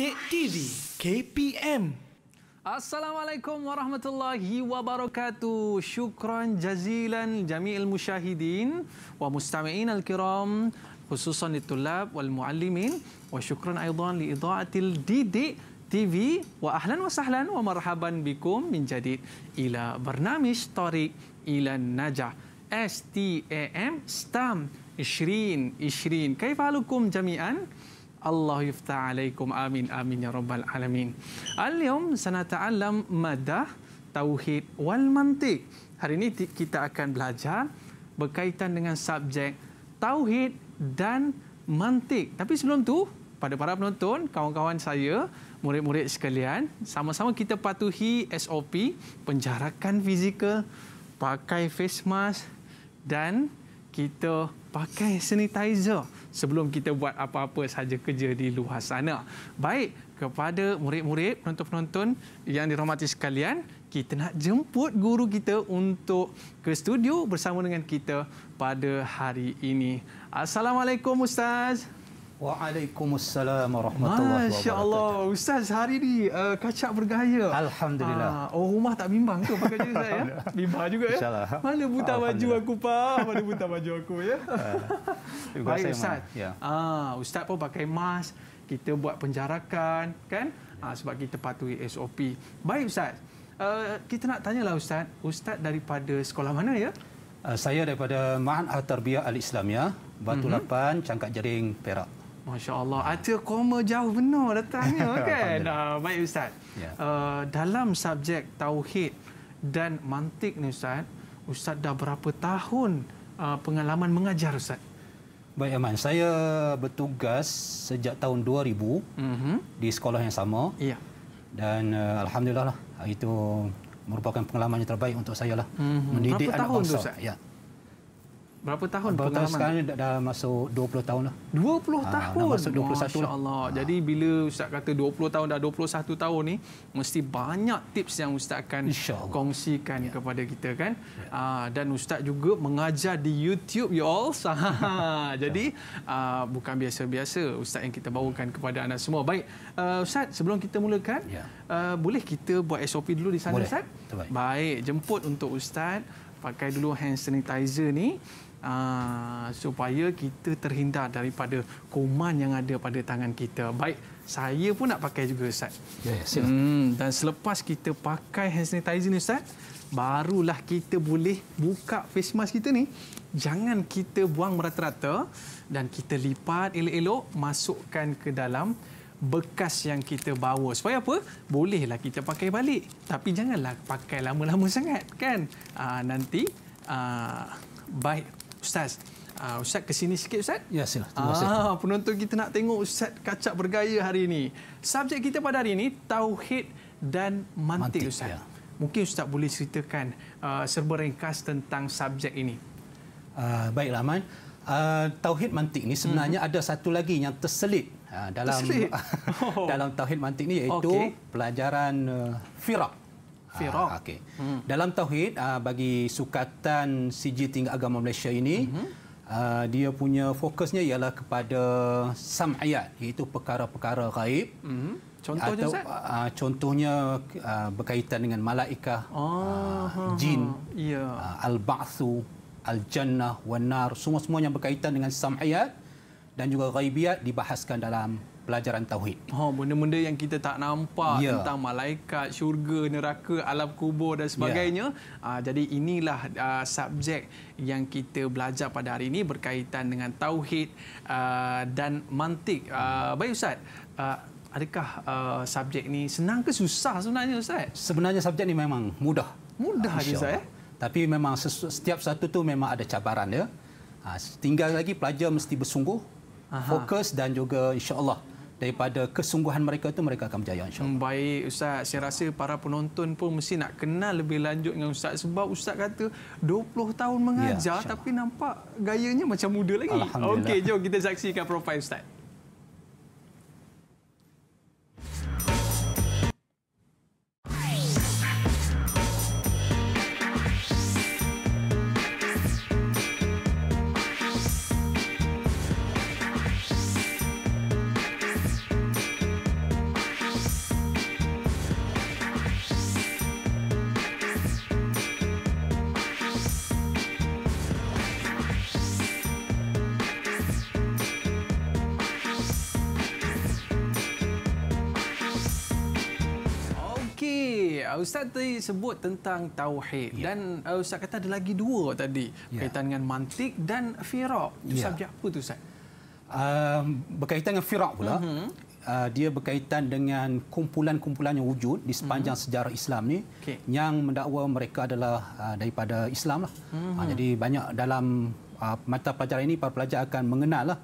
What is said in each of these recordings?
Dedek TV KPM Assalamualaikum warahmatullahi wabarakatuh. Syukran jazilan jami'il musyahidin wa mustami'in al-kiram khususan litulab wal muallimin wa syukran aidan li ida'atil didik TV wa ahlan wa sahlan wa marhaban bikum min jadid ila barnamish tariq ila najah STAM STAM 2020. Kaifa halukum jami'an? Allah yufta alaikum amin amin ya rabbal alamin. Al-yawm sanata'allam madah tauhid wal mantik. Hari ini kita akan belajar berkaitan dengan subjek tauhid dan mantik. Tapi sebelum tu pada para penonton, kawan-kawan saya, murid-murid sekalian, sama-sama kita patuhi SOP penjarakan fizikal, pakai face mask dan kita pakai sanitizer sebelum kita buat apa-apa saja kerja di luar sana. Baik, kepada murid-murid, penonton-penonton yang dihormati sekalian, kita nak jemput guru kita untuk ke studio bersama dengan kita pada hari ini. Assalamualaikum Ustaz. Waalaikumsalam warahmatullahi wabarakatuh. Masya-Allah, ustaz hari ni uh, kacak bergaya. Alhamdulillah. Uh, oh rumah tak bimbang ke pakai jeans saya? Ya? Bimbang juga ya. Mana buta baju aku pak? Mana buta baju aku ya? Uh, Baik ustaz. Ya. Ah, ya. uh, ustaz pun pakai mask, kita buat penjarakan kan? Uh, sebab kita patuhi SOP. Baik ustaz. Uh, kita nak tanyalah ustaz, ustaz daripada sekolah mana ya? Uh, saya daripada Ma'an Al-Tarbiyah Al-Islamiyah, Batu mm-hmm. 8, Cangkak Jering, Perak. Masya Allah. Ada koma jauh benar datangnya kan. uh, baik Ustaz. Yeah. Ya. Uh, dalam subjek Tauhid dan Mantik ni Ustaz, Ustaz dah berapa tahun uh, pengalaman mengajar Ustaz? Baik Aman, saya bertugas sejak tahun 2000 mm-hmm. di sekolah yang sama. Iya. Dan uh, Alhamdulillah lah, itu merupakan pengalaman yang terbaik untuk saya lah. Mm-hmm. berapa tahun Tu, Ustaz? Ya berapa tahun berapa pengalaman? Tahun sekarang dah masuk 20 tahun lah. 20 ha, ah, tahun? Dah masuk 21 tahun. Allah. Jadi bila Ustaz kata 20 tahun dah 21 tahun ni, mesti banyak tips yang Ustaz akan kongsikan ya. kepada kita kan. Ya. Ah, dan Ustaz juga mengajar di YouTube, you all. Ah, jadi ya. bukan biasa-biasa Ustaz yang kita bawakan kepada anda semua. Baik, Ustaz sebelum kita mulakan, ya. boleh kita buat SOP dulu di sana boleh. Ustaz? Terbaik. Baik, jemput untuk Ustaz pakai dulu hand sanitizer ni Ah, supaya kita terhindar daripada kuman yang ada pada tangan kita. Baik, saya pun nak pakai juga Ustaz. Yes, ya, ya, hmm, dan selepas kita pakai hand sanitizer ni Ustaz, barulah kita boleh buka face mask kita ni. Jangan kita buang merata-rata dan kita lipat elok-elok masukkan ke dalam bekas yang kita bawa. Supaya apa? Bolehlah kita pakai balik. Tapi janganlah pakai lama-lama sangat kan. Aa, ah, nanti aa, ah, baik Ustaz, uh, Ustaz ke sini sikit Ustaz. Ya, sila. Ah, penonton kita nak tengok Ustaz kacak bergaya hari ini. Subjek kita pada hari ini, Tauhid dan Mantik, mantik Ustaz. Ya. Mungkin Ustaz boleh ceritakan uh, serba ringkas tentang subjek ini. Uh, baiklah, Man. Uh, tauhid mantik ini sebenarnya hmm. ada satu lagi yang terselit uh, dalam terselit. Oh. dalam tauhid mantik ini iaitu okay. pelajaran uh, firak. Firaq. Ha, okay. hmm. Dalam tauhid uh, bagi sukatan tinggal agama Malaysia ini hmm. uh, dia punya fokusnya ialah kepada sam'iyat iaitu perkara-perkara gaib. Hmm. Contohnya atau, uh, contohnya uh, berkaitan dengan malaikah, oh, uh, jin, yeah. uh, al-ba'thu, al-jannah, wanar. nar semua-semuanya berkaitan dengan sam'iyat dan juga ghaibiat dibahaskan dalam pelajaran tauhid. Ha oh, benda-benda yang kita tak nampak ya. tentang malaikat, syurga, neraka, alam kubur dan ya. sebagainya. Ya. Uh, jadi inilah uh, subjek yang kita belajar pada hari ini berkaitan dengan tauhid uh, dan mantik. Uh, baik ustaz. Uh, adakah uh, subjek ni senang ke susah sebenarnya ustaz? Sebenarnya subjek ni memang mudah. Mudah je ustaz eh. Tapi memang setiap satu tu memang ada cabaran ya. Uh, tinggal lagi pelajar mesti bersungguh. Aha. fokus dan juga Insya Allah daripada kesungguhan mereka itu mereka akan berjaya insyaallah. Hmm, baik ustaz, saya rasa para penonton pun mesti nak kenal lebih lanjut dengan ustaz sebab ustaz kata 20 tahun mengajar ya, tapi nampak gayanya macam muda lagi. Okey, jom kita saksikan profil ustaz. Ustaz tadi sebut tentang tauhid ya. dan uh, Ustaz kata ada lagi dua tadi ya. berkaitan dengan mantik dan firak. ya. subjek apa tu Ustaz? Um, berkaitan dengan firak pula. Uh-huh. Uh, dia berkaitan dengan kumpulan-kumpulan yang wujud di sepanjang mm-hmm. sejarah Islam ni okay. yang mendakwa mereka adalah uh, daripada Islam lah. Mm-hmm. Uh, jadi banyak dalam uh, mata pelajaran ini para pelajar akan mengenal lah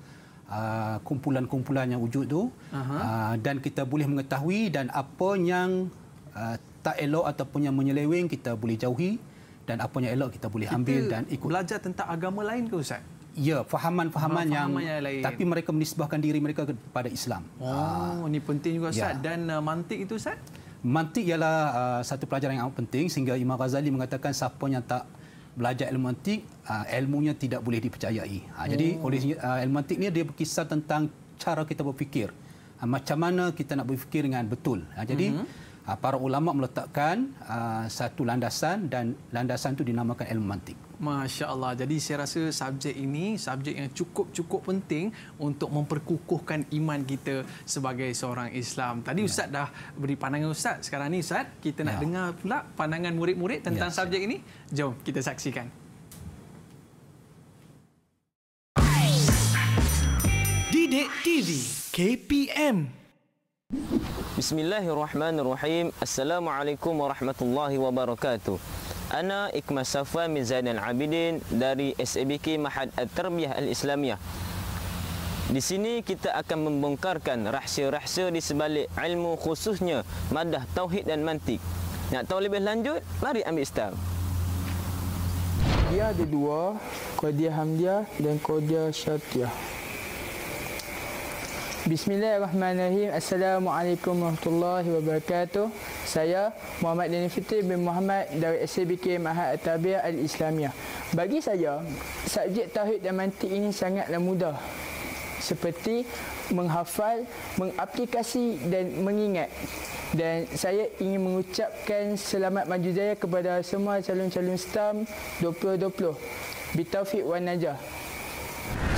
uh, kumpulan-kumpulan yang wujud tu uh-huh. uh, dan kita boleh mengetahui dan apa yang uh, tak elok ataupun yang menyeleweng kita boleh jauhi dan apa yang elok kita boleh ambil dan ikut belajar tentang agama lain ke ustaz ya fahaman-fahaman yang, yang lain. tapi mereka menisbahkan diri mereka kepada Islam oh ha. ini penting juga ustaz ya. dan uh, mantik itu ustaz mantik ialah uh, satu pelajaran yang amat penting sehingga Imam Ghazali mengatakan siapa yang tak belajar ilmu mantik uh, ilmunya tidak boleh dipercayai ha, oh. jadi oleh uh, ilmu mantik ni dia berkisar tentang cara kita berfikir uh, macam mana kita nak berfikir dengan betul ha, jadi mm-hmm. Ah, para ulama meletakkan uh, satu landasan dan landasan itu dinamakan ilmu mantik. Masya Allah. Jadi saya rasa subjek ini subjek yang cukup-cukup penting untuk memperkukuhkan iman kita sebagai seorang Islam. Tadi ya. Ustaz dah beri pandangan Ustaz. Sekarang ni Ustaz kita nak ya. dengar pula pandangan murid-murid tentang ya, subjek ini. Jom kita saksikan. Didik TV KPM. Bismillahirrahmanirrahim. Assalamualaikum warahmatullahi wabarakatuh. Ana Ikma Safa min Zainal Abidin dari SABK Mahad Al-Tarbiyah Al-Islamiyah. Di sini kita akan membongkarkan rahsia-rahsia di sebalik ilmu khususnya madah tauhid dan mantik. Nak tahu lebih lanjut? Mari ambil start. Dia ada dua, Qadiyah Hamdiyah dan Qadiyah Syatiyah. Bismillahirrahmanirrahim. Assalamualaikum warahmatullahi wabarakatuh. Saya Muhammad Dini Fitri bin Muhammad dari SBK Mahat al Al-Islamiyah. Bagi saya, subjek tauhid dan mantik ini sangatlah mudah. Seperti menghafal, mengaplikasi dan mengingat. Dan saya ingin mengucapkan selamat maju jaya kepada semua calon-calon STAM 2020. Bitaufiq wa najah.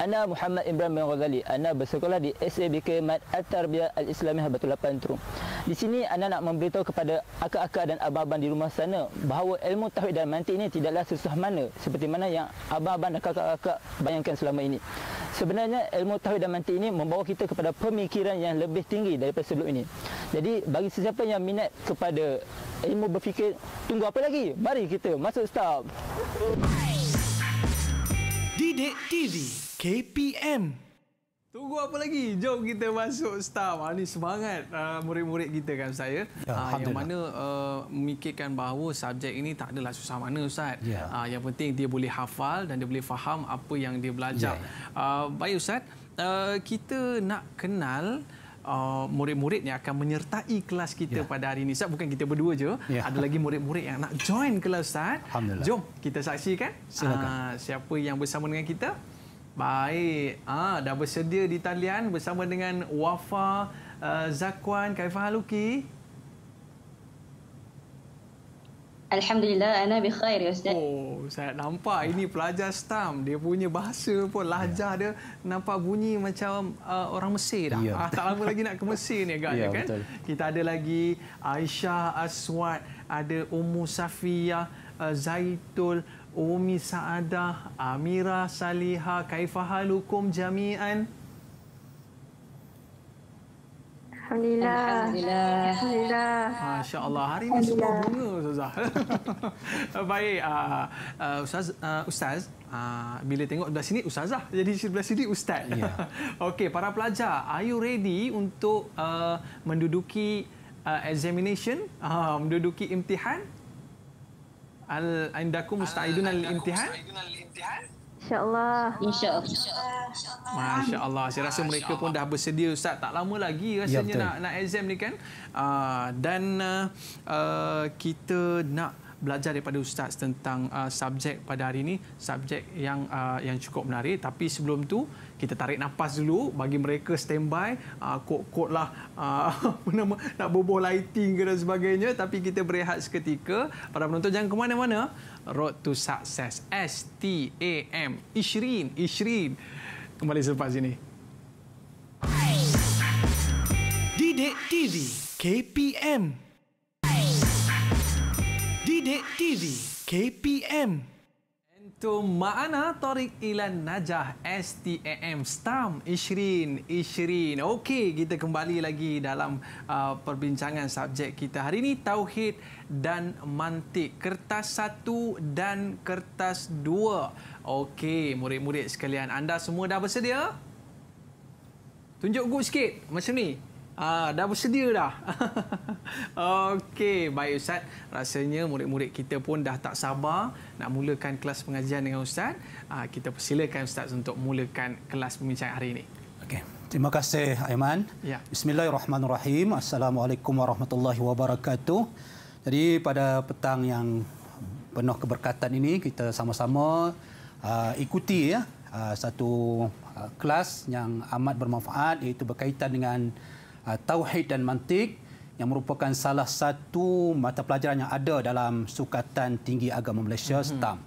Ana Muhammad Ibrahim bin Ghazali. Ana bersekolah di SABK Mat Al-Tarbiyah Al-Islamiyah Batu Lapan Terum. Di sini Ana nak memberitahu kepada akak-akak dan abang-abang di rumah sana bahawa ilmu tauhid dan mantik ini tidaklah susah mana seperti mana yang abang-abang dan kakak-kakak bayangkan selama ini. Sebenarnya ilmu tauhid dan mantik ini membawa kita kepada pemikiran yang lebih tinggi daripada sebelum ini. Jadi bagi sesiapa yang minat kepada ilmu berfikir, tunggu apa lagi? Mari kita masuk start. Didik TV KPM. Tunggu apa lagi? Jom kita masuk staff. Ini ah, semangat uh, murid-murid kita kan saya. Ya, uh, yang mana uh, memikirkan bahawa subjek ini tak adalah susah mana Ustaz. Ya. Uh, yang penting dia boleh hafal dan dia boleh faham apa yang dia belajar. Ya, ya. Uh, baik Ustaz, uh, kita nak kenal uh, murid-murid yang akan menyertai kelas kita ya. pada hari ini. Ustaz, bukan kita berdua je. Ya. Ada lagi murid-murid yang nak join kelas Ustaz. Jom kita saksikan uh, siapa yang bersama dengan kita. Baik. Ah, dah bersedia di talian bersama dengan Wafa uh, Zakwan Kaifah Haluki. Alhamdulillah, ana bi khair ya Ustaz. Oh, saya nampak ini pelajar STAM. Dia punya bahasa pun, lahjah ya. dia nampak bunyi macam uh, orang Mesir dah. Ya. Ah, tak lama lagi nak ke Mesir ni agaknya ya, kan. Betul. Kita ada lagi Aisyah Aswad, ada Ummu Safiyah, uh, Zaitul Umi Saadah, Amira Salihah, Kaifahal Hukum Jami'an. Alhamdulillah. Alhamdulillah. Alhamdulillah. Hari ini semua bunga, Ustazah. Baik, uh, uh, Ustaz, uh, Ustaz uh, bila tengok sebelah sini, Ustazah. Jadi sebelah sini, Ustaz. Yeah. Okey, para pelajar, are you ready untuk uh, menduduki uh, examination, uh, menduduki imtihan? al indakum mustaidun al imtihan insyaallah insyaallah Insya masyaallah saya rasa mereka pun dah bersedia ustaz tak lama lagi ya, rasanya nak nak exam ni kan ah, dan ah, ah, kita nak belajar daripada ustaz tentang uh, subjek pada hari ini subjek yang uh, yang cukup menarik tapi sebelum tu kita tarik nafas dulu bagi mereka standby uh, ah, kod-kod lah uh, nama, nak bobo lighting ke dan sebagainya tapi kita berehat seketika para penonton jangan ke mana-mana road to success S-T-A-M Ishrin Ishrin kembali selepas ini Didik TV KPM Didik TV KPM waktu Ma'ana Tariq Ilan Najah STAM STAM Ishrin Ishrin Okey kita kembali lagi dalam uh, perbincangan subjek kita hari ini Tauhid dan Mantik Kertas 1 dan Kertas 2 Okey murid-murid sekalian anda semua dah bersedia? Tunjuk good sikit macam ni Ah, dah bersedia dah. Okey, baik Ustaz. Rasanya murid-murid kita pun dah tak sabar nak mulakan kelas pengajian dengan Ustaz. Ah, kita persilakan Ustaz untuk mulakan kelas pembincangan hari ini. Okey. Terima kasih Aiman. Ya. Bismillahirrahmanirrahim. Assalamualaikum warahmatullahi wabarakatuh. Jadi pada petang yang penuh keberkatan ini kita sama-sama uh, ikuti ya uh, satu uh, kelas yang amat bermanfaat iaitu berkaitan dengan uh, tauhid dan mantik yang merupakan salah satu mata pelajaran yang ada dalam Sukatan Tinggi Agama Malaysia mm-hmm. STAM.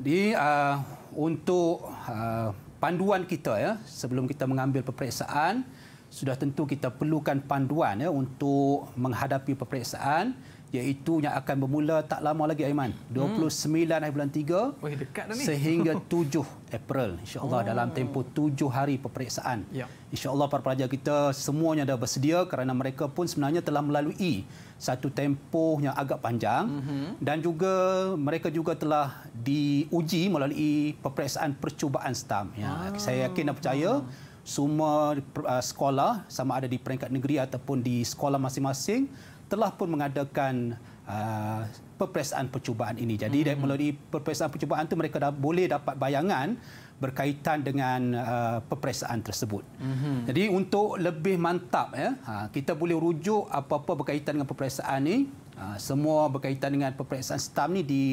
Jadi uh, untuk uh, panduan kita ya sebelum kita mengambil peperiksaan sudah tentu kita perlukan panduan ya untuk menghadapi peperiksaan iaitu yang akan bermula tak lama lagi Aiman 29 hmm. hari bulan 3 Wih, sehingga 7 April insyaallah oh. dalam tempoh 7 hari peperiksaan ya. insyaallah para pelajar kita semuanya dah bersedia kerana mereka pun sebenarnya telah melalui satu tempoh yang agak panjang uh-huh. dan juga mereka juga telah diuji melalui peperiksaan percubaan STAM ya oh. saya yakin dan percaya uh semua sekolah sama ada di peringkat negeri ataupun di sekolah masing-masing telah pun mengadakan uh, peperiksaan percubaan ini. Jadi mm-hmm. melalui peperiksaan percubaan itu mereka dah boleh dapat bayangan berkaitan dengan uh, peperiksaan tersebut. Mm-hmm. Jadi untuk lebih mantap ya, ha, kita boleh rujuk apa-apa berkaitan dengan peperiksaan ini. Uh, ha, semua berkaitan dengan peperiksaan STAM ni di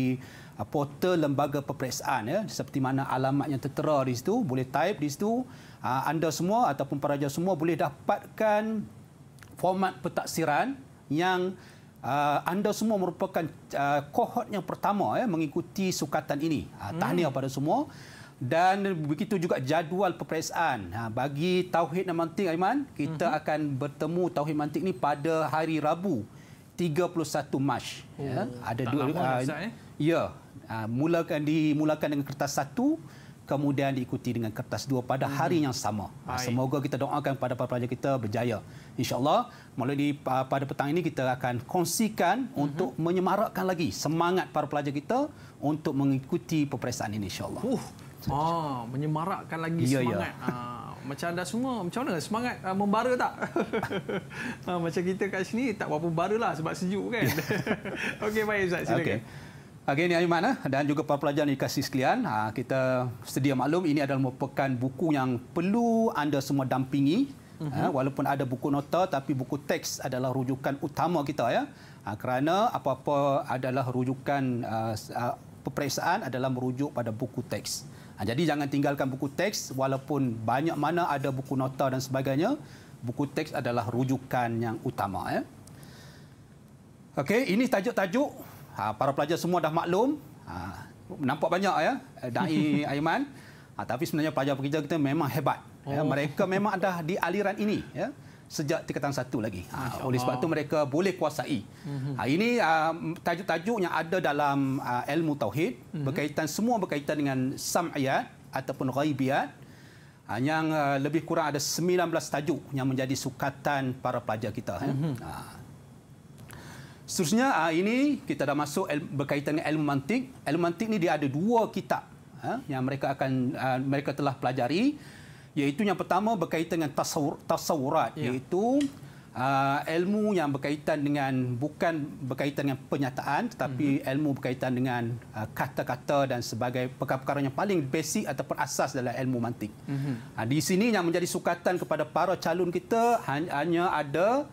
uh, portal lembaga peperiksaan ya seperti mana alamat yang tertera di situ boleh type di situ uh, anda semua ataupun para peraja semua boleh dapatkan format petaksiran yang uh, anda semua merupakan uh, kohort uh, yang pertama ya mengikuti sukatan ini. Uh, tahniah hmm. pada semua dan begitu juga jadual peperiksaan ha, bagi tauhid dan mantik Aiman kita uh-huh. akan bertemu tauhid mantik ini pada hari Rabu 31 Mac ya. oh, ya ada tak dua uh, eh? ya uh, mulakan dimulakan dengan kertas satu kemudian diikuti dengan kertas dua pada hmm. hari yang sama. Ha, baik. Semoga kita doakan pada para pelajar kita berjaya. InsyaAllah di pada petang ini kita akan kongsikan uh untuk menyemarakkan lagi semangat para pelajar kita untuk mengikuti peperiksaan ini insyaAllah. Uh. Oh, menyemarakkan lagi ya, ya. semangat. Ya. Ha, macam anda semua, macam mana semangat ha, membara tak? ha, macam kita kat sini tak berapa membara lah sebab sejuk kan. Ya. Okey baik Ustaz, silakan. Okay. Okay, ni Aiman eh? dan juga para pelajar yang dikasih sekalian. Ha, kita sedia maklum ini adalah merupakan buku yang perlu anda semua dampingi. Uh-huh. Ha, walaupun ada buku nota tapi buku teks adalah rujukan utama kita ya. Ha, kerana apa-apa adalah rujukan uh, uh, peperiksaan adalah merujuk pada buku teks. Ha, jadi jangan tinggalkan buku teks walaupun banyak mana ada buku nota dan sebagainya. Buku teks adalah rujukan yang utama ya. Okey, ini tajuk-tajuk Ha, para pelajar semua dah maklum. Ha, nampak banyak ya eh, dai Aiman. Ha, tapi sebenarnya pelajar pekerja kita memang hebat. Ya. Oh. Ya, mereka memang ada di aliran ini ya sejak tingkatan satu lagi. Ha, oleh sebab itu mereka boleh kuasai. Mhm. Ha, ini uh, ah, tajuk-tajuk yang ada dalam uh, ilmu tauhid mm-hmm. berkaitan semua berkaitan dengan sam'iyat ataupun ghaibiyat uh, yang uh, lebih kurang ada 19 tajuk yang menjadi sukatan para pelajar kita mm-hmm. ya. Mhm. Ha. Seterusnya ah, ini kita dah masuk berkaitan dengan ilmu mantik. Ilmu mantik ni dia ada dua kitab ha, yang mereka akan ah, mereka telah pelajari iaitu yang pertama berkaitan dengan tasawur, tasawurat ya. iaitu ah, ilmu yang berkaitan dengan bukan berkaitan dengan penyataan tetapi mm-hmm. ilmu berkaitan dengan kata-kata dan sebagai perkara-perkara yang paling basic atau perasas dalam ilmu mantik. Mm-hmm. di sini yang menjadi sukatan kepada para calon kita hanya ada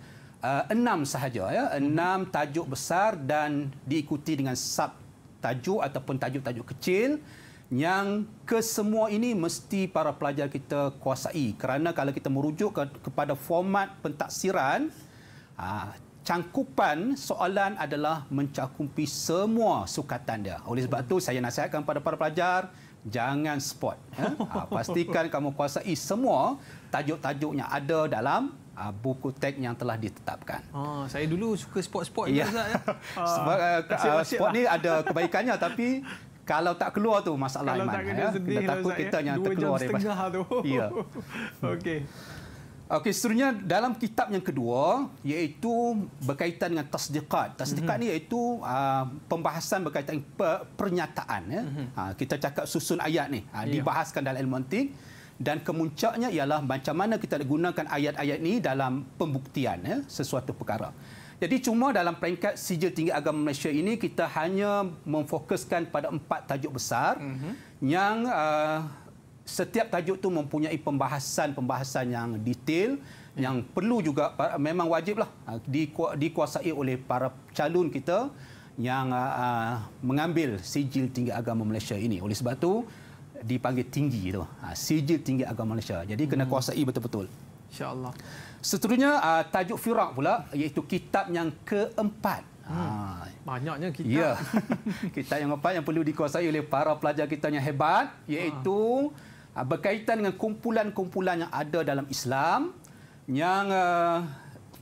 uh, enam sahaja ya enam tajuk besar dan diikuti dengan sub tajuk ataupun tajuk-tajuk kecil yang kesemua ini mesti para pelajar kita kuasai kerana kalau kita merujuk ke, kepada format pentaksiran uh, cangkupan soalan adalah mencakupi semua sukatan dia. Oleh sebab itu saya nasihatkan kepada para pelajar jangan spot ya. Ha, pastikan kamu kuasai semua tajuk-tajuk yang ada dalam uh, buku teks yang telah ditetapkan. Oh, saya dulu suka spot-spot ya. ya. Sebab uh, uh, spot lah. ni ada kebaikannya tapi kalau tak keluar tu masalah Iman ya. Sendir, kita lah, takut ya. kita yang terkeluar dari setengah tu. Ya. Okey. Okey, seterusnya dalam kitab yang kedua iaitu berkaitan dengan tasdiqat. Tasdiqat mm-hmm. ni iaitu uh, pembahasan berkaitan per, pernyataan ya. Mm-hmm. Uh, kita cakap susun ayat ni uh, yeah. dibahaskan dalam ilmu antik dan kemuncaknya ialah macam mana kita nak gunakan ayat-ayat ini dalam pembuktian ya, sesuatu perkara. Jadi cuma dalam peringkat sijil tinggi agama Malaysia ini kita hanya memfokuskan pada empat tajuk besar mm-hmm. yang uh, setiap tajuk tu mempunyai pembahasan-pembahasan yang detail mm-hmm. yang perlu juga memang wajiblah uh, dikuasai oleh para calon kita yang uh, uh, mengambil sijil tinggi agama Malaysia ini. Oleh sebab itu dipanggil tinggi itu, Ha, sijil tinggi agama Malaysia. Jadi kena hmm. kuasai betul-betul. InsyaAllah. Seterusnya, uh, tajuk firak pula iaitu kitab yang keempat. Hmm. Ha. Banyaknya kitab. Ya. kitab yang keempat yang perlu dikuasai oleh para pelajar kita yang hebat iaitu ha. berkaitan dengan kumpulan-kumpulan yang ada dalam Islam yang uh,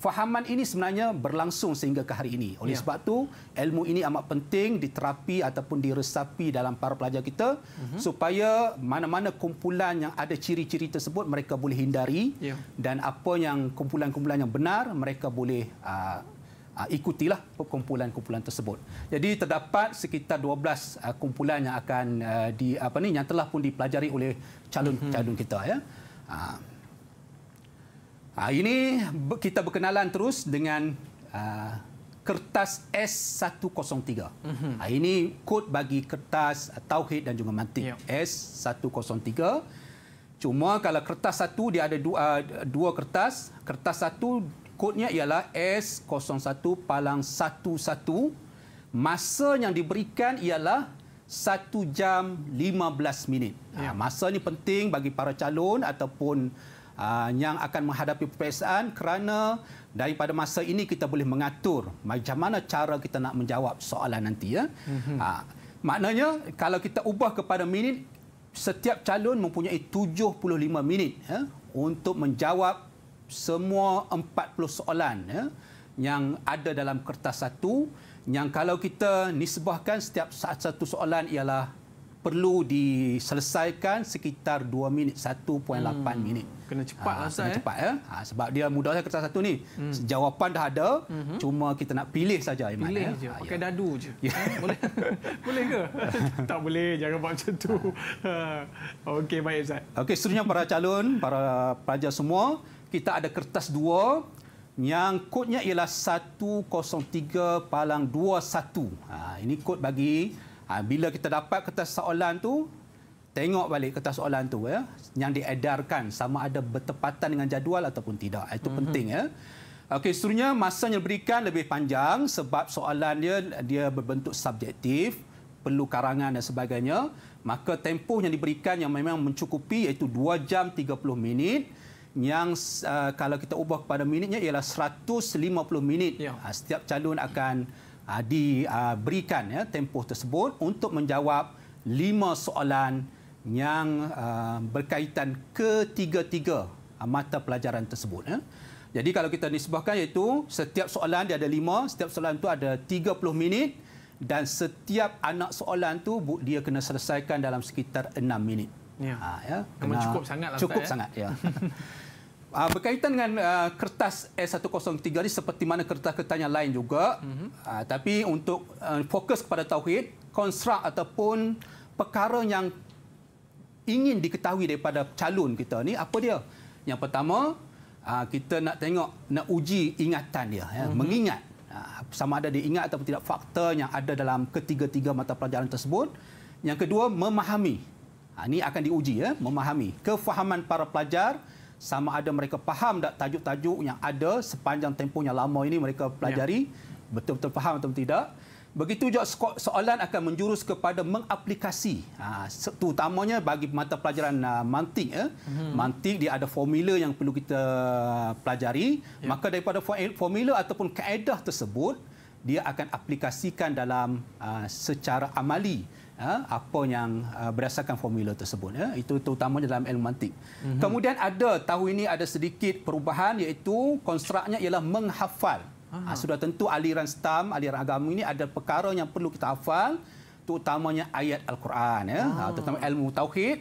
Fahaman ini sebenarnya berlangsung sehingga ke hari ini. Oleh yeah. sebab itu, ilmu ini amat penting diterapi ataupun diresapi dalam para pelajar kita mm-hmm. supaya mana-mana kumpulan yang ada ciri-ciri tersebut mereka boleh hindari yeah. dan apa yang kumpulan-kumpulan yang benar mereka boleh uh, uh, ikutilah kumpulan-kumpulan tersebut. Jadi terdapat sekitar 12 uh, ah, kumpulan yang akan uh, di apa ni yang telah pun dipelajari oleh calon-calon mm-hmm. kita ya. Uh, Ha, ini kita berkenalan terus dengan uh, kertas S103. Mm-hmm. Ha, ini kod bagi kertas tauhid dan juga mantik yeah. S103. Cuma kalau kertas satu dia ada dua, ah, dua kertas. Kertas satu kodnya ialah S01 palang 11. Masa yang diberikan ialah 1 jam 15 minit. Yeah. Ha, ya. masa ini penting bagi para calon ataupun Ah, yang akan menghadapi peperiksaan kerana daripada masa ini kita boleh mengatur macam mana cara kita nak menjawab soalan nanti ya. Ha, maknanya kalau kita ubah kepada minit setiap calon mempunyai 75 minit ya untuk menjawab semua 40 soalan ya yang ada dalam kertas satu yang kalau kita nisbahkan setiap satu soalan ialah perlu diselesaikan sekitar 2 minit 1.8 hmm. minit. Kena cepat ha, ah, lah, asal kena eh. cepat eh? ah, ya. Ha, sebab dia mudah saja kertas satu ni. Hmm. Jawapan dah ada, hmm. cuma kita nak pilih saja Iman. Pilih ya. je, ha, pakai ya. dadu je. Ya. Ha, boleh. boleh ke? tak boleh, jangan buat macam tu. Ha. Okey, baik Ustaz. Okey, seterusnya para calon, para pelajar semua, kita ada kertas dua yang kodnya ialah 103 palang 21. Ha, ini kod bagi Ha, bila kita dapat kertas soalan tu, tengok balik kertas soalan tu ya, yang diedarkan sama ada bertepatan dengan jadual ataupun tidak. Ha, itu mm-hmm. penting ya. Okey, seterusnya masa yang diberikan lebih panjang sebab soalan dia dia berbentuk subjektif, perlu karangan dan sebagainya, maka tempoh yang diberikan yang memang mencukupi iaitu 2 jam 30 minit yang uh, kalau kita ubah kepada minitnya ialah 150 minit. Ya. Ha, setiap calon akan uh, ah, diberikan ah, uh, ya, tempoh tersebut untuk menjawab lima soalan yang uh, berkaitan ketiga-tiga uh, mata pelajaran tersebut. Ya. Jadi kalau kita nisbahkan iaitu setiap soalan dia ada lima, setiap soalan itu ada 30 minit dan setiap anak soalan tu dia kena selesaikan dalam sekitar enam minit. Ya. Ha, ya. cukup sangat. Lah, cukup ya. sangat, ya. Uh, berkaitan dengan uh, kertas S103 ini seperti mana kertas-kertas yang lain juga. Mm-hmm. Uh, tapi untuk uh, fokus kepada Tauhid, konstruk ataupun perkara yang ingin diketahui daripada calon kita ni apa dia? Yang pertama, uh, kita nak tengok, nak uji ingatan dia. Ya, mm-hmm. Mengingat. Uh, sama ada dia ingat ataupun tidak fakta yang ada dalam ketiga-tiga mata pelajaran tersebut. Yang kedua, memahami. Ini akan diuji ya, memahami kefahaman para pelajar sama ada mereka faham tak tajuk-tajuk yang ada sepanjang tempoh yang lama ini mereka ya. pelajari ya. betul-betul faham atau tidak begitu juga soalan akan menjurus kepada mengaplikasi ha, terutamanya bagi mata pelajaran uh, mantik ya. mhm. mantik dia ada formula yang perlu kita pelajari ya. maka daripada eh, formula ataupun kaedah tersebut dia akan aplikasikan dalam uh, secara amali Ha? apa yang uh, berdasarkan formula tersebut ya itu terutamanya dalam ilmu mantik. Mm-hmm. Kemudian ada tahun ini ada sedikit perubahan iaitu konstruknya ialah menghafal. Ah. Ha, sudah tentu aliran stam, aliran agama ini ada perkara yang perlu kita hafal terutamanya ayat al-Quran ya. Ha, ah. terutama ilmu tauhid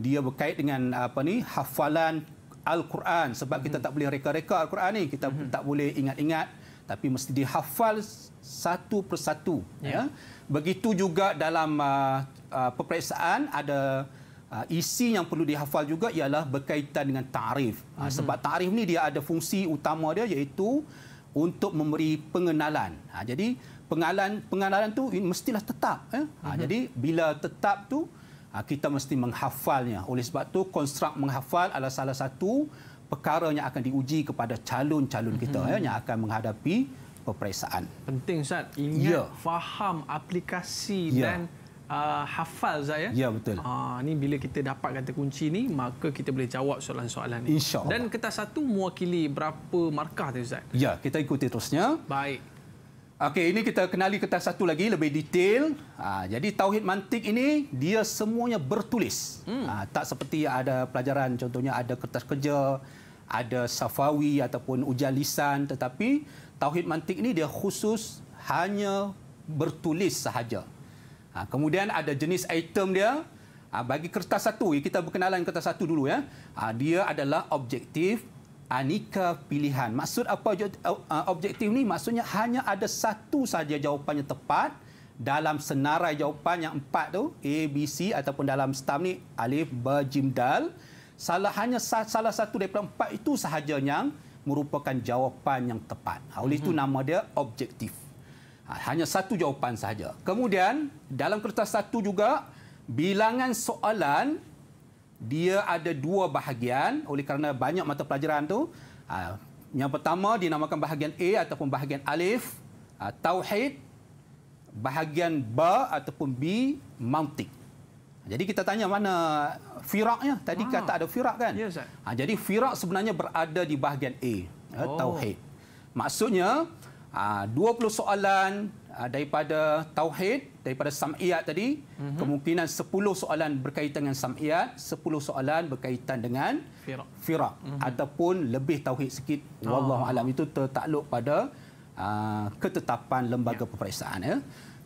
dia berkait dengan apa ni hafalan al-Quran sebab mm-hmm. kita mhm. tak boleh reka-reka al-Quran ini, kita mm-hmm. tak boleh ingat-ingat tapi mesti dihafal satu persatu yeah. ya. ya. Begitu juga dalam uh, uh, peperiksaan ada uh, isi yang perlu dihafal juga ialah berkaitan dengan tarif. Uh, hmm Sebab tarif ni dia ada fungsi utama dia iaitu untuk memberi pengenalan. Uh, jadi pengenalan pengenalan tu mestilah tetap. Eh? Uh, hmm Jadi bila tetap tu uh, kita mesti menghafalnya. Oleh sebab tu konstrukt menghafal adalah salah satu perkara yang akan diuji kepada calon-calon kita hmm eh, yang akan menghadapi peperiksaan. Penting Ustaz, ingat ya. faham aplikasi ya. dan uh, hafal saya. Ya betul. Ah uh, ni bila kita dapat kata kunci ni maka kita boleh jawab soalan-soalan ni. Allah. Dan kertas satu mewakili berapa markah tu Ustaz? Ya, kita ikuti terusnya. Baik. Okey, ini kita kenali kertas satu lagi lebih detail. Ha, jadi tauhid mantik ini dia semuanya bertulis. Hmm. Ha, tak seperti ada pelajaran contohnya ada kertas kerja, ada safawi ataupun ujian lisan tetapi tauhid mantik ini dia khusus hanya bertulis sahaja. Ha, kemudian ada jenis item dia. Ha, bagi kertas satu, ya, kita berkenalan kertas satu dulu ya. Ha, dia adalah objektif aneka pilihan. Maksud apa objektif ni? Maksudnya hanya ada satu saja jawapannya tepat dalam senarai jawapan yang empat tu A, B, C ataupun dalam stam ni Alif, Ba, Jim, Dal salah hanya salah satu daripada empat itu sahaja yang merupakan jawapan yang tepat. Ha, oleh itu mhm. nama dia objektif. Ha, hanya satu jawapan sahaja. Kemudian dalam kertas satu juga bilangan soalan dia ada dua bahagian oleh kerana banyak mata pelajaran tu. Ha, yang pertama dinamakan bahagian A ataupun bahagian alif tauhid, bahagian ba ataupun B mantik. Jadi kita tanya mana firaknya? Tadi ah. kata ada firak kan? Yes, ha, jadi firak sebenarnya berada di bahagian A. Eh, oh. Tauhid. Maksudnya, 20 ah, soalan ah, daripada Tauhid, daripada Sam'iyat tadi. Mm -hmm. Kemungkinan 10 soalan berkaitan dengan Sam'iyat. 10 soalan berkaitan dengan firak. firak. Mm -hmm. Ataupun lebih Tauhid sikit. Wallahu oh. alam itu tertakluk pada ah, ketetapan lembaga yeah. peperiksaan. Ya.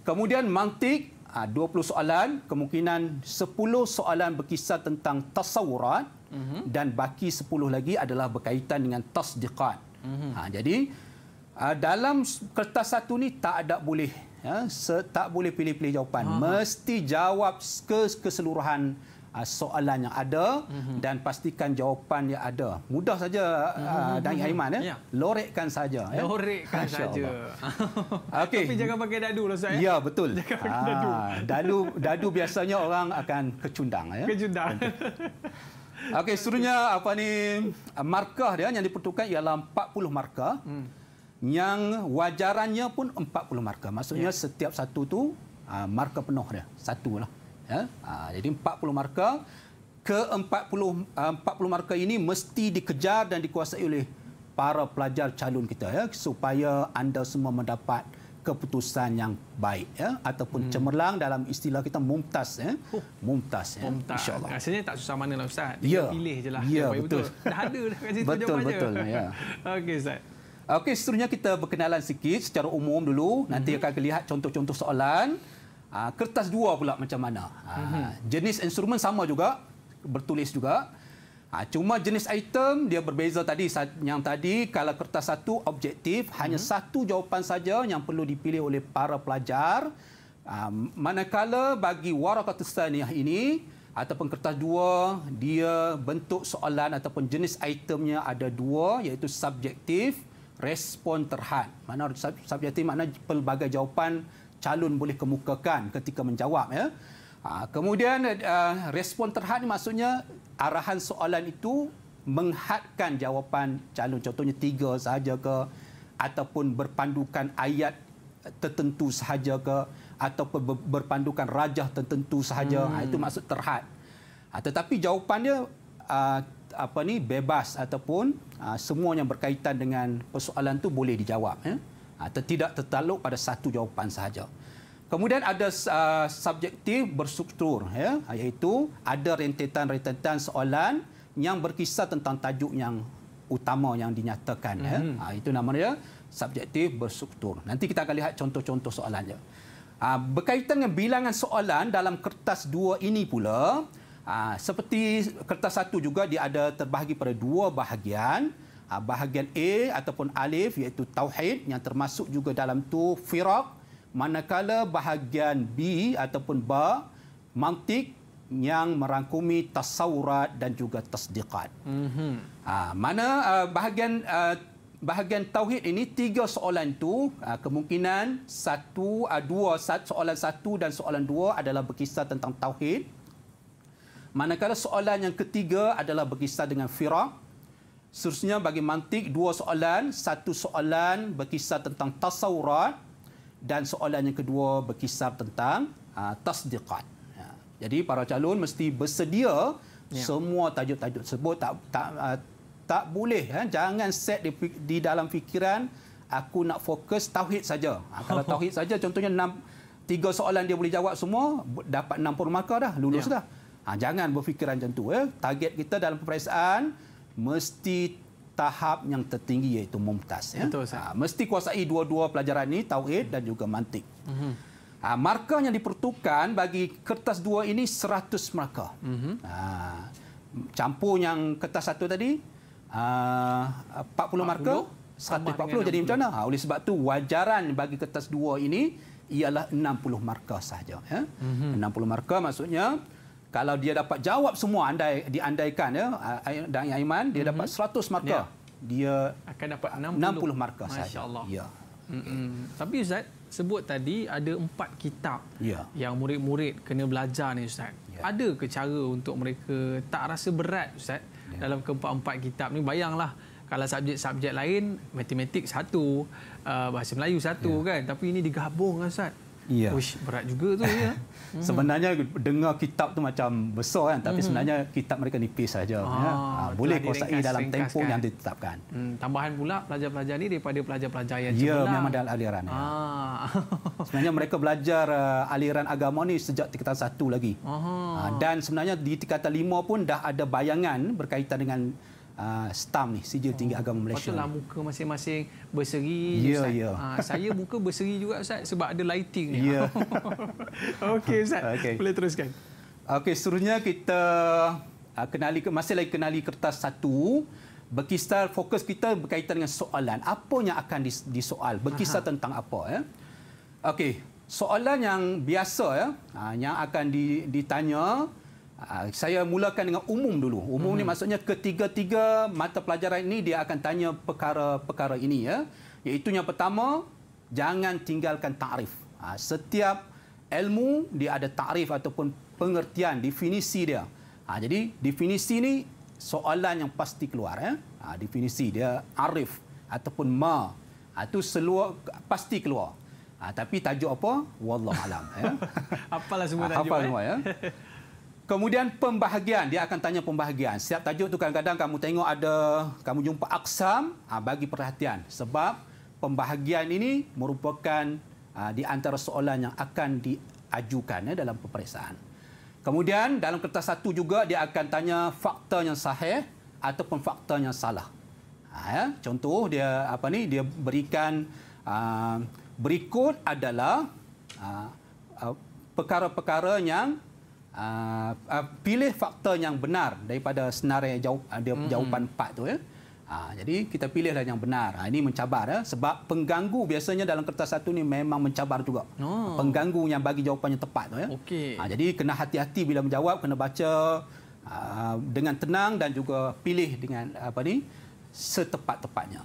Kemudian mantik 20 ha, soalan, kemungkinan 10 soalan berkisar tentang tasawurat mm-hmm. dan baki 10 lagi adalah berkaitan dengan tasdiqat. Mm-hmm. jadi ha, dalam kertas satu ni tak ada boleh ya, tak boleh pilih-pilih jawapan. Ha. Mesti jawab ke keseluruhan Ah, soalan yang ada mm-hmm. dan pastikan jawapan yang ada. Mudah saja mm-hmm. Ah, uh, Dai mhm. Aiman eh? ya. Yeah. Lorekkan saja ya. Lorekkan saja. Okey. Tapi jangan pakai dadu lah saya. Ya betul. Jangan pakai ah, dadu. Dadu dadu biasanya orang akan kecundang ya. Kecundang. Okey, seterusnya apa ni markah dia yang dipertukan ialah 40 markah. Hmm. Yang wajarannya pun 40 markah. Maksudnya yeah. setiap satu tu uh, markah penuh dia. Satu lah ya. Ha, jadi 40 markah ke 40 40 eh, markah ini mesti dikejar dan dikuasai oleh para pelajar calon kita ya supaya anda semua mendapat keputusan yang baik ya ataupun hmm. cemerlang dalam istilah kita mumtaz ya oh. mumtaz ya mumtaz. insyaallah rasanya tak susah mana lah ustaz dia ya. yeah. pilih jelah yeah, yang betul. betul dah ada dah kat situ betul betul ya okey ustaz okey seterusnya kita berkenalan sikit secara umum dulu nanti hmm. akan kita lihat contoh-contoh soalan Ah, kertas dua pula macam mana. Mm-hmm. Jenis instrumen sama juga, bertulis juga. Ah, cuma jenis item dia berbeza tadi yang tadi kalau kertas satu objektif hmm hanya mhm. satu jawapan saja yang perlu dipilih oleh para pelajar. manakala bagi warakat tersaniah ini ataupun kertas dua dia bentuk soalan ataupun jenis itemnya ada dua iaitu subjektif respon terhad. Mana subjektif mana pelbagai jawapan calon boleh kemukakan ketika menjawab ya. Ha, kemudian uh, respon terhad ini maksudnya arahan soalan itu menghadkan jawapan calon contohnya tiga sahaja ke ataupun berpandukan ayat tertentu sahaja ke ataupun berpandukan rajah tertentu sahaja hmm. ha, itu hmm. maksud terhad. Ha, tetapi jawapannya uh, eh, apa ni bebas ataupun eh, semua yang berkaitan dengan persoalan tu boleh dijawab ya eh? atau tidak tertaluk pada satu jawapan sahaja. Kemudian ada uh, subjektif berstruktur ya. iaitu ada rentetan-rentetan soalan yang berkisar tentang tajuk yang utama yang dinyatakan. Mm -hmm. Itu namanya subjektif berstruktur. Nanti kita akan lihat contoh-contoh soalannya. Ah, berkaitan dengan bilangan soalan dalam kertas dua ini pula, ah, seperti kertas satu juga dia ada terbahagi pada dua bahagian. Ah, bahagian A ataupun alif iaitu tauhid yang termasuk juga dalam tu firaq manakala bahagian B ataupun ba mantik yang merangkumi tasawurat dan juga tasdiqat. Mm-hmm. mana ah, bahagian bahagian tauhid ini tiga soalan tu kemungkinan satu uh, dua soalan satu dan soalan dua adalah berkisar tentang tauhid. Manakala soalan yang ketiga adalah berkisar dengan firaq Seterusnya bagi mantik dua soalan, satu soalan berkisar tentang tasawurat dan soalan yang kedua berkisar tentang uh, tasdiqat. Ya. Jadi para calon mesti bersedia ya. semua tajuk-tajuk tersebut tak tak uh, tak boleh ya. jangan set di, di dalam fikiran aku nak fokus tauhid saja. Ha, kalau tauhid saja contohnya enam tiga soalan dia boleh jawab semua dapat 60 markah dah lulus ya. dah. Ha, jangan berfikiran macam tu ya. Target kita dalam peperiksaan mesti tahap yang tertinggi iaitu mumtaz ya. Betul, ha, mesti kuasai dua-dua pelajaran ini tauhid hmm. dan juga mantik. Hmm. Ha, markah yang dipertukan bagi kertas dua ini 100 markah. Hmm. Ha, campur yang kertas satu tadi uh, 40, 40 markah 140 jadi macam mana? Ha, oleh sebab tu wajaran bagi kertas dua ini ialah 60 markah sahaja ya. Hmm. 60 markah maksudnya kalau dia dapat jawab semua andai diandaikan ya dan Aiman dia dapat 100 mhm. markah ya. dia akan dapat 60, 60 markah saja masyaallah ya Mm-mm. tapi ustaz sebut tadi ada empat kitab ya. yang murid-murid kena belajar ni ustaz ya. ada ke cara untuk mereka tak rasa berat ustaz ya. dalam keempat-empat kitab ni bayanglah kalau subjek-subjek lain matematik satu uh, bahasa Melayu satu ya. kan tapi ini digabung ustaz Ya. Uish, berat juga tu ya. sebenarnya dengar kitab tu macam besar kan tapi mhm. sebenarnya kitab mereka nipis saja ah, ya. Ah, boleh kuasai dalam tempoh yang ditetapkan. Hmm, tambahan pula pelajar-pelajar ni daripada pelajar-pelajar yang Ya, cemulang. memang dalam aliran. Ya. Ah. sebenarnya mereka belajar uh, aliran agama ni sejak tingkatan satu lagi. Ah. Ha, dan sebenarnya di tingkatan lima pun dah ada bayangan berkaitan dengan uh, stam ni sijil oh. tinggi oh. agama Malaysia. Patutlah muka masing-masing berseri Ya yeah, ya. Yeah. saya muka berseri juga ustaz sebab ada lighting ni. Yeah. Okey ustaz. Okay. Boleh teruskan. Okey seterusnya kita uh, kenali masih lagi kenali kertas satu berkisar fokus kita berkaitan dengan soalan apa yang akan disoal berkisar Aha. tentang apa ya. Okey, soalan yang biasa ya ah, yang akan ditanya Ah, saya mulakan dengan umum dulu. Umum hmm. ni mhm. maksudnya ketiga-tiga mata pelajaran ini dia akan tanya perkara-perkara ini ya. Iaitu yang pertama, jangan tinggalkan takrif. Ah, setiap ilmu dia ada takrif ataupun pengertian, definisi dia. Ah, jadi definisi ni soalan yang pasti keluar ya. definisi dia arif ataupun ma. Itu ha, seluar pasti keluar. Ha, tapi tajuk apa? Wallah alam ya. Apalah semua tajuk. Apa eh. semua ya. Kemudian pembahagian, dia akan tanya pembahagian. Setiap tajuk tu kadang-kadang kamu tengok ada, kamu jumpa aksam, ah, bagi perhatian. Sebab pembahagian ini merupakan ah, di antara soalan yang akan diajukan eh, dalam peperiksaan. Kemudian dalam kertas satu juga, dia akan tanya fakta yang sahih ataupun fakta yang salah. Ah, ya. Contoh dia apa ni dia berikan berikut adalah perkara-perkara yang uh, uh, pilih faktor yang benar daripada senarai jawab, uh, ah, jawapan empat tu ya. Ha, jadi kita pilihlah yang benar. Ha, ini mencabar ya sebab pengganggu biasanya dalam kertas satu ni memang mencabar juga. Oh. Pengganggu yang bagi jawapannya tepat tu ya. Okay. Ha, jadi kena hati-hati bila menjawab, kena baca ha, dengan tenang dan juga pilih dengan apa ni setepat-tepatnya.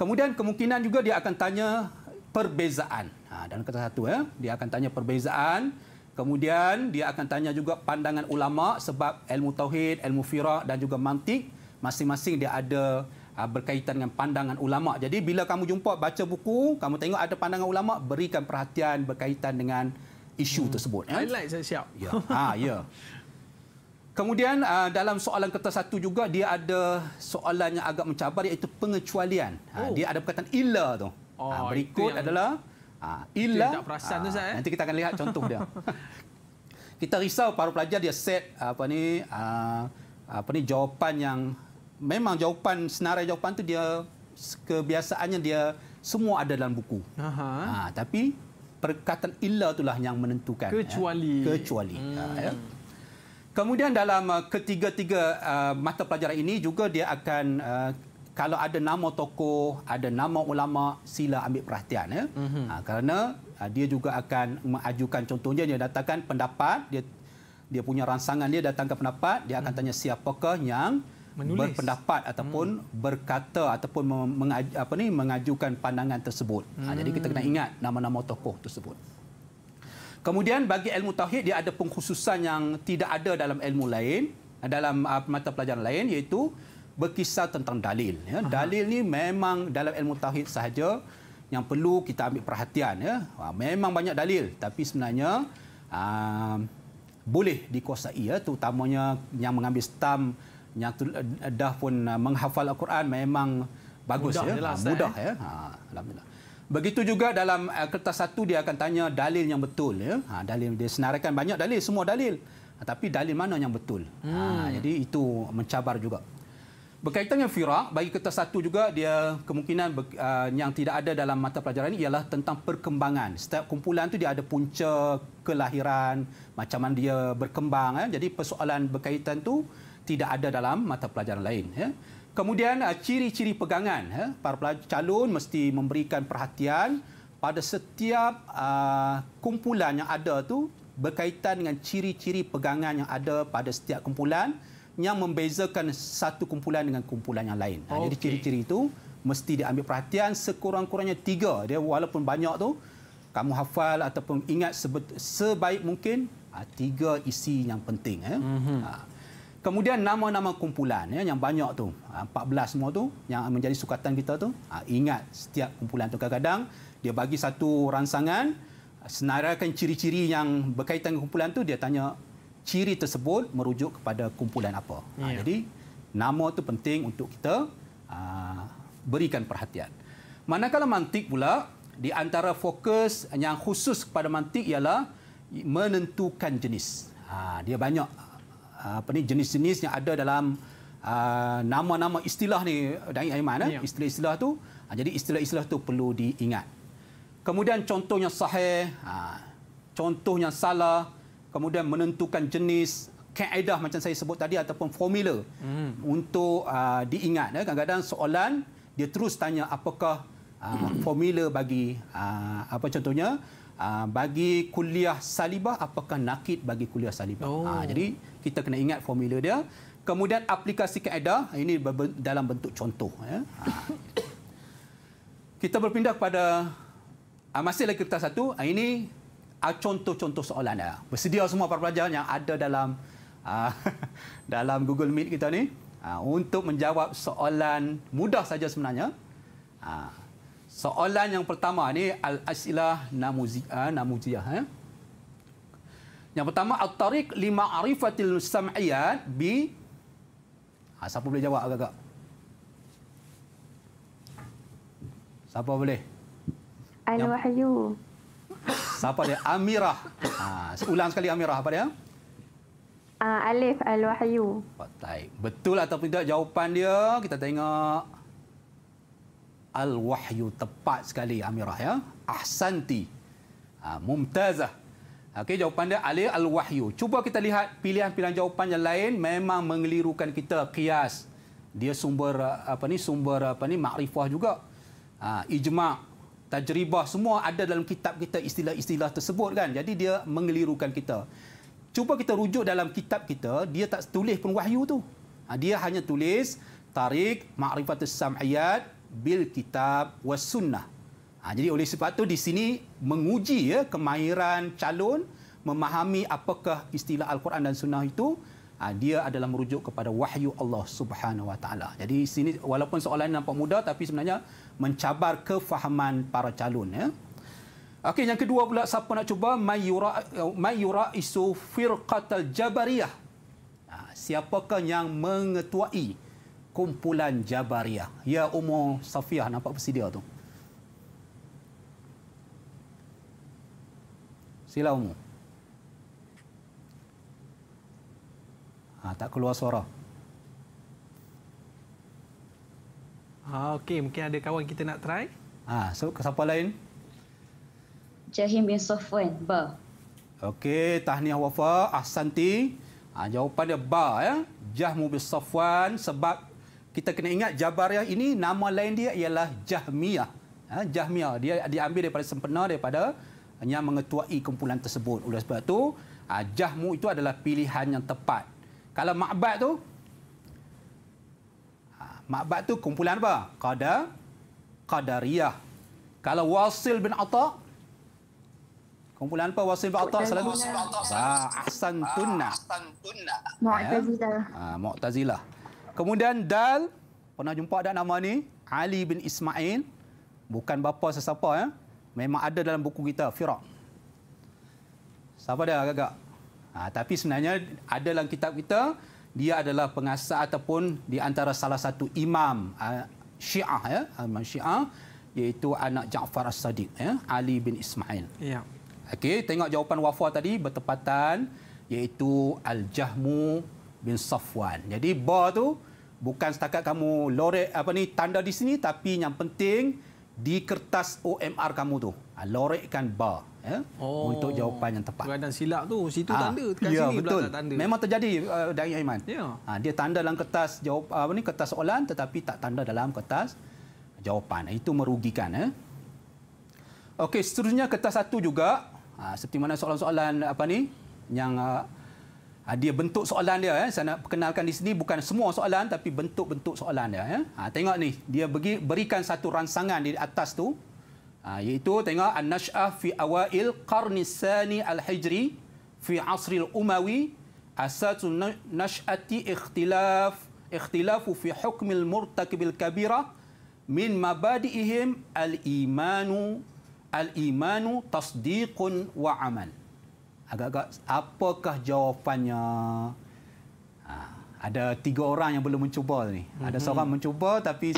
Kemudian kemungkinan juga dia akan tanya perbezaan. Ha, dalam kertas satu ya, dia akan tanya perbezaan. Kemudian dia akan tanya juga pandangan ulama sebab ilmu tauhid, ilmu firak dan juga mantik masing-masing dia ada ah, berkaitan dengan pandangan ulama. Jadi bila kamu jumpa baca buku, kamu tengok ada pandangan ulama, berikan perhatian berkaitan dengan isu hmm. tersebut. Ya? Highlight saya siap. Ya. Ha, ya. Kemudian ah, dalam soalan kertas satu juga dia ada soalan yang agak mencabar iaitu pengecualian. Ha, oh. Dia ada perkataan illa tu. Oh, ha, berikut yang... adalah Ah, illa tak perasan tu ah, saya. Eh? Nanti kita akan lihat contoh dia. kita risau para pelajar dia set apa ni ah, apa ni jawapan yang memang jawapan senarai jawapan tu dia kebiasaannya dia semua ada dalam buku. Aha. Ha, tapi perkataan illa itulah yang menentukan. Kecuali. Ya. Kecuali. Ya. Hmm. Ha, ya. Kemudian dalam ketiga-tiga mata pelajaran ini juga dia akan kalau ada nama tokoh, ada nama ulama, sila ambil perhatian ya. Mm-hmm. Ha, kerana ha, dia juga akan mengajukan contohnya dia datangkan pendapat, dia dia punya rangsangan dia datangkan pendapat, dia akan mm-hmm. tanya siapakah yang Menulis. berpendapat ataupun mm. berkata ataupun mengaj, apa ni mengajukan pandangan tersebut. Ha, mm. jadi kita kena hmm. ingat nama-nama tokoh tersebut. Kemudian bagi ilmu tauhid dia ada pengkhususan yang tidak ada dalam ilmu lain, dalam ah, mata pelajaran lain iaitu berkisar tentang dalil ya dalil ni memang dalam ilmu tauhid sahaja yang perlu kita ambil perhatian ya ha, memang banyak dalil tapi sebenarnya ha, boleh dikuasai ya terutamanya yang mengambil stam yang dah pun ah, menghafal al-Quran memang bagus mudah ya ha, eh. mudah ya ha, alhamdulillah begitu juga dalam ah, kertas satu dia akan tanya dalil yang betul ya ha, dalil dia senaraikan banyak dalil semua dalil ha, tapi dalil mana yang betul ha, hmm. ha, jadi itu mencabar juga Berkaitan dengan firak, bagi kertas satu juga dia kemungkinan ber, uh, yang tidak ada dalam mata pelajaran ini ialah tentang perkembangan. Setiap kumpulan tu dia ada punca kelahiran, macam mana dia berkembang. Eh. Jadi persoalan berkaitan tu tidak ada dalam mata pelajaran lain. Eh. Kemudian uh, ciri-ciri pegangan. Eh. Para pelajar, calon mesti memberikan perhatian pada setiap uh, kumpulan yang ada tu berkaitan dengan ciri-ciri pegangan yang ada pada setiap kumpulan yang membezakan satu kumpulan dengan kumpulan yang lain. Okay. Ha, jadi ciri-ciri itu mesti diambil perhatian sekurang-kurangnya tiga. Dia walaupun banyak tu kamu hafal ataupun ingat sebaik mungkin ha, tiga isi yang penting. Mm-hmm. Kemudian nama-nama kumpulan ya, yang banyak tu 14 semua tu yang menjadi sukatan kita tu ingat setiap kumpulan tu kadang-kadang dia bagi satu rangsangan senaraikan ciri-ciri yang berkaitan dengan kumpulan tu dia tanya ciri tersebut merujuk kepada kumpulan apa. Ha, yeah. Jadi nama itu penting untuk kita ha, berikan perhatian. Manakala mantik pula di antara fokus yang khusus kepada mantik ialah menentukan jenis. Ha, dia banyak jenis-jenis yang ada dalam nama-nama istilah ni dari ayat mana eh? ya. yeah. istilah-istilah tu. jadi istilah-istilah tu perlu diingat. Kemudian contohnya sahih, contohnya salah, kemudian menentukan jenis kaedah macam saya sebut tadi ataupun formula hmm. untuk uh, diingat. Ya. Kadang-kadang soalan dia terus tanya apakah uh, formula bagi uh, apa contohnya uh, bagi kuliah salibah apakah nakit bagi kuliah salibah. Oh. Uh, jadi kita kena ingat formula dia. Kemudian aplikasi kaedah ini dalam bentuk contoh. Ya. Kita berpindah kepada masih lagi kertas satu. Ini Ah, contoh-contoh soalan anda. Bersedia semua para pelajar yang ada dalam ah, dalam Google Meet kita ni ah, untuk menjawab soalan mudah saja sebenarnya. soalan yang pertama ni al-asilah namuziah namuziah eh. Yang pertama at-tariq li ma'rifatil sam'iyat bi siapa boleh jawab agak-agak? Siapa boleh? Al-Wahyu. Apa dia? Amirah. Ha, ulang sekali Amirah. Apa dia? Uh, Alif Al-Wahyu. Baik. Betul atau tidak jawapan dia? Kita tengok. Al-Wahyu. Tepat sekali Amirah. ya. Ahsanti. Ha, mumtazah. Okay jawapan dia Alif Al-Wahyu. Cuba kita lihat pilihan-pilihan jawapan yang lain memang mengelirukan kita kias. Dia sumber ah, apa ni sumber apa ni makrifah juga. Ha, ijma' tajribah semua ada dalam kitab kita istilah-istilah tersebut kan jadi dia mengelirukan kita cuba kita rujuk dalam kitab kita dia tak tulis pun wahyu tu ha, dia hanya tulis tarik ma'rifatus sam'iyat bil kitab was sunnah ha, jadi oleh sebab tu di sini menguji ya kemahiran calon memahami apakah istilah al-Quran dan sunnah itu ha, dia adalah merujuk kepada wahyu Allah Subhanahu wa taala jadi sini walaupun soalan nampak mudah tapi sebenarnya mencabar kefahaman para calon ya. Okey yang kedua pula siapa nak cuba mayura mayura isu firqatal jabariyah. Ha, siapakah yang mengetuai kumpulan jabariyah? Ya umur Safiah nampak dia tu. Sila umur. Ha, tak keluar suara. Ah, okey, mungkin ada kawan kita nak try. Ah, so ke siapa lain? Jahim bin Sofwan, ba. Okey, tahniah wafa Ahsanti. Ah, jawapan dia ba ya. Jahmu bin Sofwan sebab kita kena ingat Jabariah ini nama lain dia ialah Jahmiyah. Ha, Jahmiyah dia diambil daripada sempena daripada yang mengetuai kumpulan tersebut. Oleh sebab itu, ah, Jahmu itu adalah pilihan yang tepat. Kalau Ma'bad tu Ma'bad tu kumpulan apa? Qada Qadariyah. Kalau Wasil bin Atha kumpulan apa Wasil bin Atha selalu Ba'ah Ahsan ah, Tunna. Mu'tazilah. Ha, Mu'tazilah. Kemudian Dal pernah jumpa dah nama ni Ali bin Ismail bukan bapa sesiapa ya. Memang ada dalam buku kita Firaq. Siapa dia agak-agak? Ha, tapi sebenarnya ada dalam kitab kita dia adalah pengasas ataupun di antara salah satu imam ah, Syiah ya ah, imam Syiah iaitu anak Jaafar As-Sadiq ya Ali bin Ismail. Ya. Okey tengok jawapan Wafa tadi bertepatan iaitu Al-Jahmu bin Safwan. Jadi ba tu bukan setakat kamu lorek apa ni tanda di sini tapi yang penting di kertas OMR kamu tu lorekkan bar ya, oh. untuk jawapan yang tepat. Kadang silap tu, situ ah, tanda, ha. ya, sini betul. pula tanda. Memang terjadi uh, dari Aiman. Ya. Ha, dia tanda dalam kertas jawab ah, apa ni kertas soalan tetapi tak tanda dalam kertas jawapan. Itu merugikan ya. Okey, seterusnya kertas satu juga. Ha, seperti mana soalan-soalan apa ni yang uh, dia bentuk soalan dia. Eh. Saya nak perkenalkan di sini bukan semua soalan tapi bentuk-bentuk soalan dia. Eh. Tengok ni, dia berikan satu ransangan di atas tu. Ha, iaitu tengok An-Nash'ah fi awal qarnisani al-hijri fi asril umawi asatu nash'ati ikhtilaf ikhtilafu fi hukmil murtakibil kabira min mabadi'ihim al-imanu al-imanu tasdiqun wa amal. Agak-agak apakah jawapannya? Ha, ada tiga orang yang belum mencuba ni. Ada mm-hmm. seorang mencuba tapi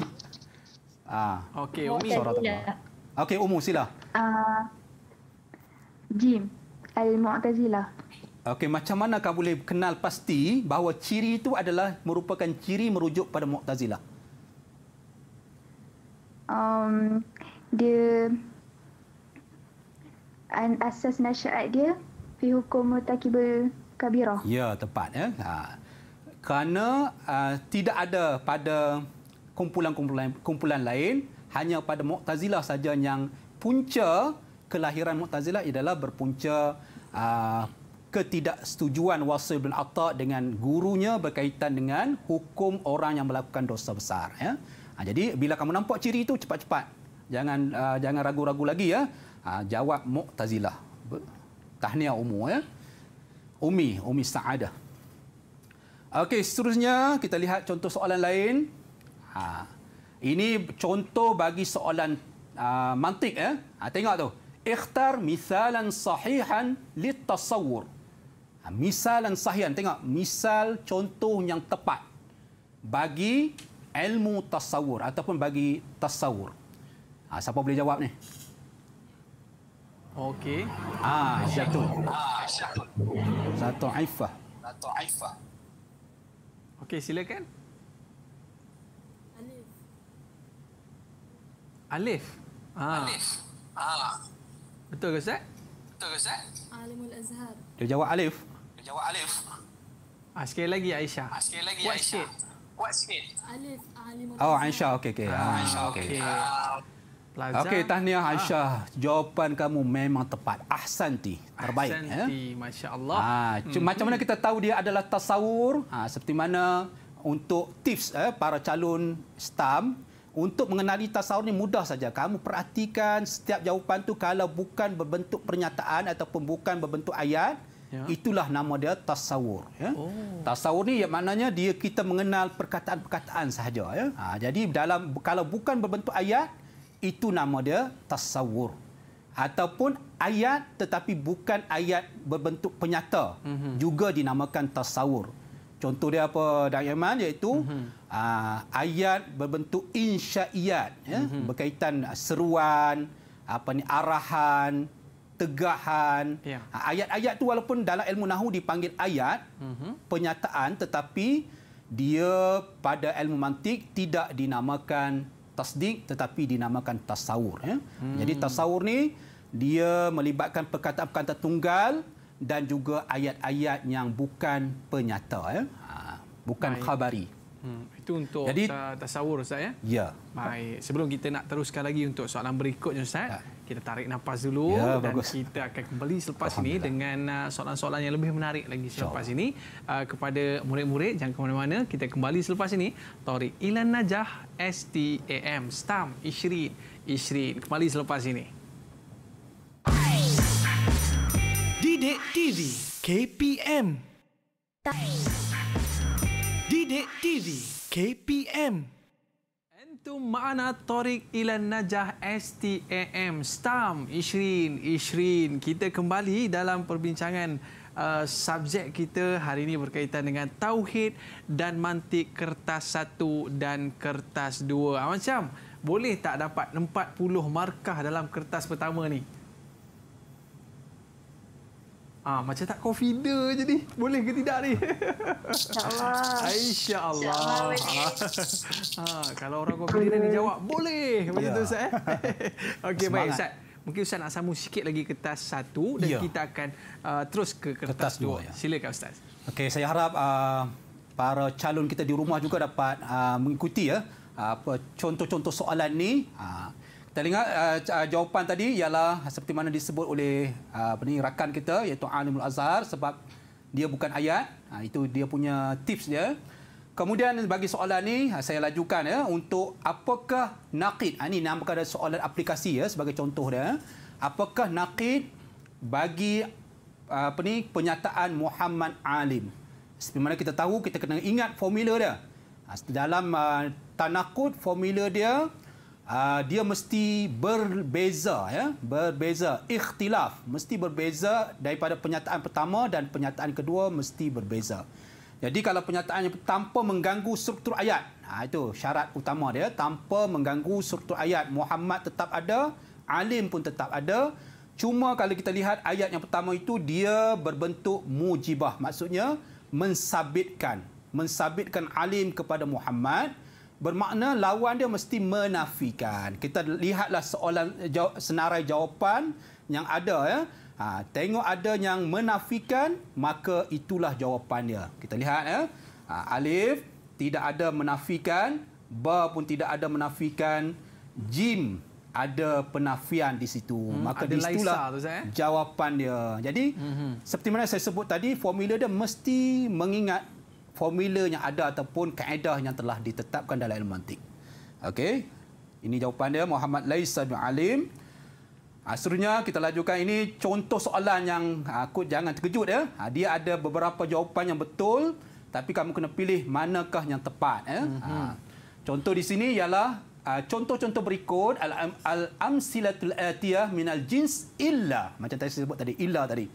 Ah. Okey, Umi. Suara Okey, Umu sila. Uh, Jim Al-Mu'tazilah. Okey, macam mana kau boleh kenal pasti bahawa ciri itu adalah merupakan ciri merujuk pada Mu'tazilah? Um, dia asas nasyarat dia fi hukum mutakibul kabirah. Ya, tepat ya. Ha. Kerana uh, tidak ada pada kumpulan kumpulan lain hanya pada Mu'tazilah saja yang punca kelahiran Mu'tazilah adalah berpunca ah, ketidaksetujuan Wasil bin Atta dengan gurunya berkaitan dengan hukum orang yang melakukan dosa besar ya. ah, jadi bila kamu nampak ciri itu cepat-cepat jangan ah, jangan ragu-ragu lagi ya. jawab Mu'tazilah. Tahniah Umu ya. Umi, Umi Saadah. Okey, seterusnya kita lihat contoh soalan lain. Ha, ini contoh bagi soalan uh, mantik eh. Ha, tengok tu. Ikhtar misalan sahihan litasawur. Ha, ah, misalan sahihan tengok misal contoh yang tepat bagi ilmu tasawur ataupun bagi tasawur. Ha, siapa boleh jawab ni? Okey. Ah, ha, satu. Ah, satu. Satu Aifah. Satu Aifah. Okey, silakan. Alif. Ha. Alif. Ha. Betul ke Ustaz? Betul ke Ustaz? Alimul Azhar. Dia jawab Alif. Dia jawab Alif. Ah, sekali lagi Aisyah. Ah, sekali lagi What Aisyah. Kuat sikit. Alif Alimul oh, Azhar. Oh, Aisyah. Okey, okey. Ah, ah Aisyah. Okey. Okay. Pelajar. Okey, tahniah Aisyah. Ha. Jawapan kamu memang tepat. Ahsanti. Terbaik. Ya. Ahsanti, ya? Masya Allah. Ha. Hmm. Macam mana kita tahu dia adalah tasawur? Ha, seperti mana untuk tips eh, para calon STAM untuk mengenali tasawuf ini mudah saja. Kamu perhatikan setiap jawapan tu kalau bukan berbentuk pernyataan ataupun bukan berbentuk ayat, ya. itulah nama dia tasawur. Ya. Oh. Tasawur ni maknanya dia kita mengenal perkataan-perkataan sahaja. Ya. Ha, jadi dalam kalau bukan berbentuk ayat, itu nama dia tasawur. Ataupun ayat tetapi bukan ayat berbentuk penyata mm -hmm. juga dinamakan tasawur. Contoh dia apa, Dayaman, iaitu... Mm uh, ayat berbentuk insya'iyat ya, mm -hmm. berkaitan ah, seruan, apa ni arahan, tegahan. Ya. Ah, ayat-ayat yeah. tu walaupun dalam ilmu nahu dipanggil ayat, mm -hmm. penyataan tetapi dia pada ilmu mantik tidak dinamakan tasdik tetapi dinamakan tasawur ya. Hmm. Jadi tasawur ni dia melibatkan perkataan-perkataan tunggal dan juga ayat-ayat yang bukan penyata ya. bukan Baik. khabari. Hmm, itu untuk Jadi, tasawur Ustaz ya? Ya. Baik. Sebelum kita nak teruskan lagi untuk soalan berikutnya Ustaz, ya. kita tarik nafas dulu ya, dan bagus. kita akan kembali selepas ini dengan uh, soalan-soalan yang lebih menarik lagi selepas ini. Uh, kepada murid-murid, jangan ke mana-mana. Kita kembali selepas ini. Tori Ilan Najah STAM. STAM. Isyrin. Isyrin. Kembali selepas ini. Didik TV. KPM. Tari. Didik TV KPM Antum mana Torik Ilan Najah STAM STAM Ishrin Ishrin Kita kembali dalam perbincangan uh, subjek kita hari ini berkaitan dengan Tauhid dan Mantik Kertas satu dan Kertas 2 ah, Macam boleh tak dapat 40 markah dalam kertas pertama ni? Ah macam tak confident jadi. Boleh ke tidak ni? Insya-Allah. Insya-Allah. Ha, kalau orang kau confident ni jawab boleh. Macam yeah. tu ya. Ustaz eh. Okey baik Ustaz. Mungkin Ustaz nak sambung sikit lagi kertas satu dan yeah. kita akan uh, terus ke kertas, kertas dua. dua. Ya. Silakan Ustaz. Okey saya harap uh, para calon kita di rumah juga dapat uh, mengikuti ya apa contoh-contoh soalan ni. Uh, Telinga uh, uh, jawapan tadi ialah seperti mana disebut oleh uh, apa rakan kita iaitu Alimul Azhar sebab dia bukan ayat. Uh, itu dia punya tips dia. Kemudian bagi soalan ni ha, saya lajukan ya untuk apakah naqid? Ini ha, nampak ada soalan aplikasi ya sebagai contoh dia. Apakah naqid bagi uh, apa ni penyataan Muhammad Alim? Seperti mana kita tahu kita kena ingat formula dia. Ha, dalam uh, tanakut formula dia Ah, dia mesti berbeza ya berbeza ikhtilaf mesti berbeza daripada pernyataan pertama dan pernyataan kedua mesti berbeza jadi kalau pernyataannya tanpa mengganggu struktur ayat ha, itu syarat utama dia tanpa mengganggu struktur ayat Muhammad tetap ada alim pun tetap ada cuma kalau kita lihat ayat yang pertama itu dia berbentuk mujibah maksudnya mensabitkan mensabitkan alim kepada Muhammad bermakna lawan dia mesti menafikan. Kita lihatlah soalan senarai jawapan yang ada ya. Ha, tengok ada yang menafikan maka itulah jawapannya. Kita lihat ya. Ha, alif tidak ada menafikan, ba pun tidak ada menafikan, jim ada penafian di situ. Hmm, maka di situlah eh? jawapan dia. Jadi mm -hmm. seperti mana saya sebut tadi formula dia mesti mengingat formula yang ada ataupun kaedah yang telah ditetapkan dalam ilmu mantik. Okey. Ini jawapan dia Muhammad Laisa bin Alim. Asalnya ah, kita lajukan ini contoh soalan yang aku ah, jangan terkejut ya. Ah, dia ada beberapa jawapan yang betul tapi kamu kena pilih manakah yang tepat ya. mm Contoh di sini ialah contoh-contoh berikut al amsilatul atiyah min al jins illa macam tadi saya sebut tadi illa tadi.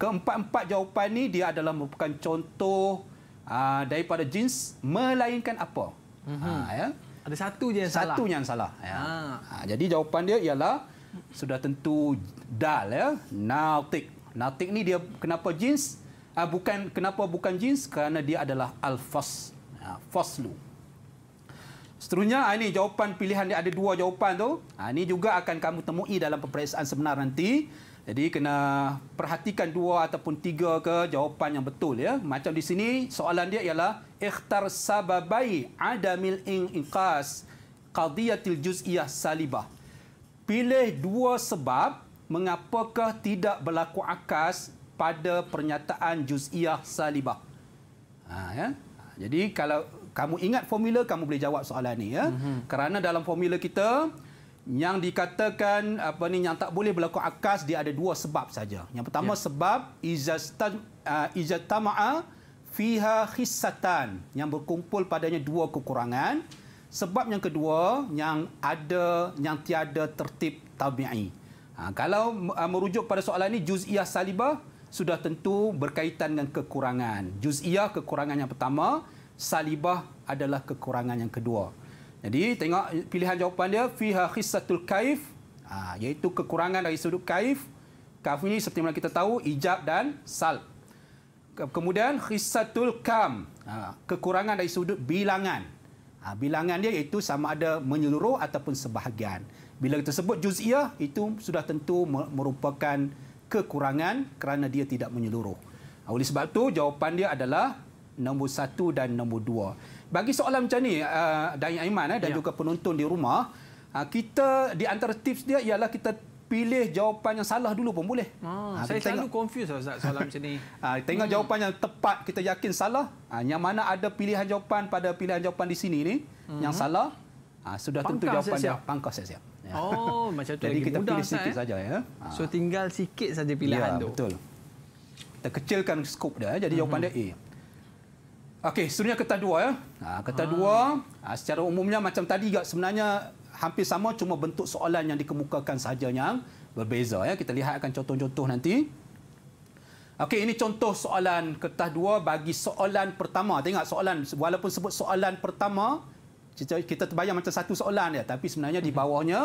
Keempat-empat jawapan ini dia adalah merupakan contoh Ah, daripada jeans melainkan apa? Uh-huh. Ha, ya. Ada satu je yang satu salah. Satu yang salah. Ya. Ha. Ha, jadi jawapan dia ialah sudah tentu dal ya. Nautik. Nautik ni dia kenapa jeans? Ha, bukan kenapa bukan jeans? Kerana dia adalah alfas, fas Ha, faslu. Seterusnya, ini jawapan pilihan dia ada dua jawapan tu. Ha, ini juga akan kamu temui dalam peperiksaan sebenar nanti. Jadi kena perhatikan dua ataupun tiga ke jawapan yang betul ya. Macam di sini soalan dia ialah ikhtar sababai adamil inqas qadiyatil juz'iyah salibah. Pilih dua sebab mengapakah tidak berlaku akas pada pernyataan juz'iyah salibah. Ha, ya. Jadi kalau kamu ingat formula kamu boleh jawab soalan ini ya. Mm-hmm. Kerana dalam formula kita yang dikatakan apa ni yang tak boleh berlaku akas dia ada dua sebab saja. Yang pertama ya. sebab izastam uh, fiha khissatan yang berkumpul padanya dua kekurangan. Sebab yang kedua yang ada yang tiada tertib tabi'i. Ha, kalau uh, merujuk pada soalan ini juz'iyah saliba sudah tentu berkaitan dengan kekurangan. Juz'iyah kekurangan yang pertama, saliba adalah kekurangan yang kedua. Jadi tengok pilihan jawapan dia fiha khissatul kaif ha, iaitu kekurangan dari sudut kaif. Kaf ini seperti mana kita tahu ijab dan sal. Kemudian khissatul kam ha, kekurangan dari sudut bilangan. Ha, bilangan dia iaitu sama ada menyeluruh ataupun sebahagian. Bila kita sebut juz'iyah itu sudah tentu merupakan kekurangan kerana dia tidak menyeluruh. Ha, oleh sebab itu jawapan dia adalah nombor satu dan nombor dua bagi soalan macam ni uh, Dain Aiman eh, dan ya. juga penonton di rumah uh, kita di antara tips dia ialah kita pilih jawapan yang salah dulu pun boleh. Ah, ha, saya selalu confuse Ustaz soalan macam ni. ha, tengok hmm. jawapan yang tepat kita yakin salah. ha, yang mana ada pilihan jawapan pada pilihan jawapan di sini ni hmm. yang salah. ha, sudah pangkas tentu jawapan siap. dia pangkas siap. Ya. Oh, macam tu. Jadi lagi kita mudah pilih sikit eh? saja ya. Ha. So tinggal sikit saja pilihan ya, tu. betul. Kita kecilkan skop dia eh, jadi jawapan hmm. dia A. Okey, seterusnya kertas dua. Ya. Ha, kertas ha. Ah. dua, ha, secara umumnya macam tadi juga sebenarnya hampir sama cuma bentuk soalan yang dikemukakan sahaja yang berbeza. Ya. Kita lihat akan contoh-contoh nanti. Okey, ini contoh soalan kertas dua bagi soalan pertama. Tengok soalan, walaupun sebut soalan pertama, kita, kita terbayang macam satu soalan. Ya. Tapi sebenarnya di hmm. bawahnya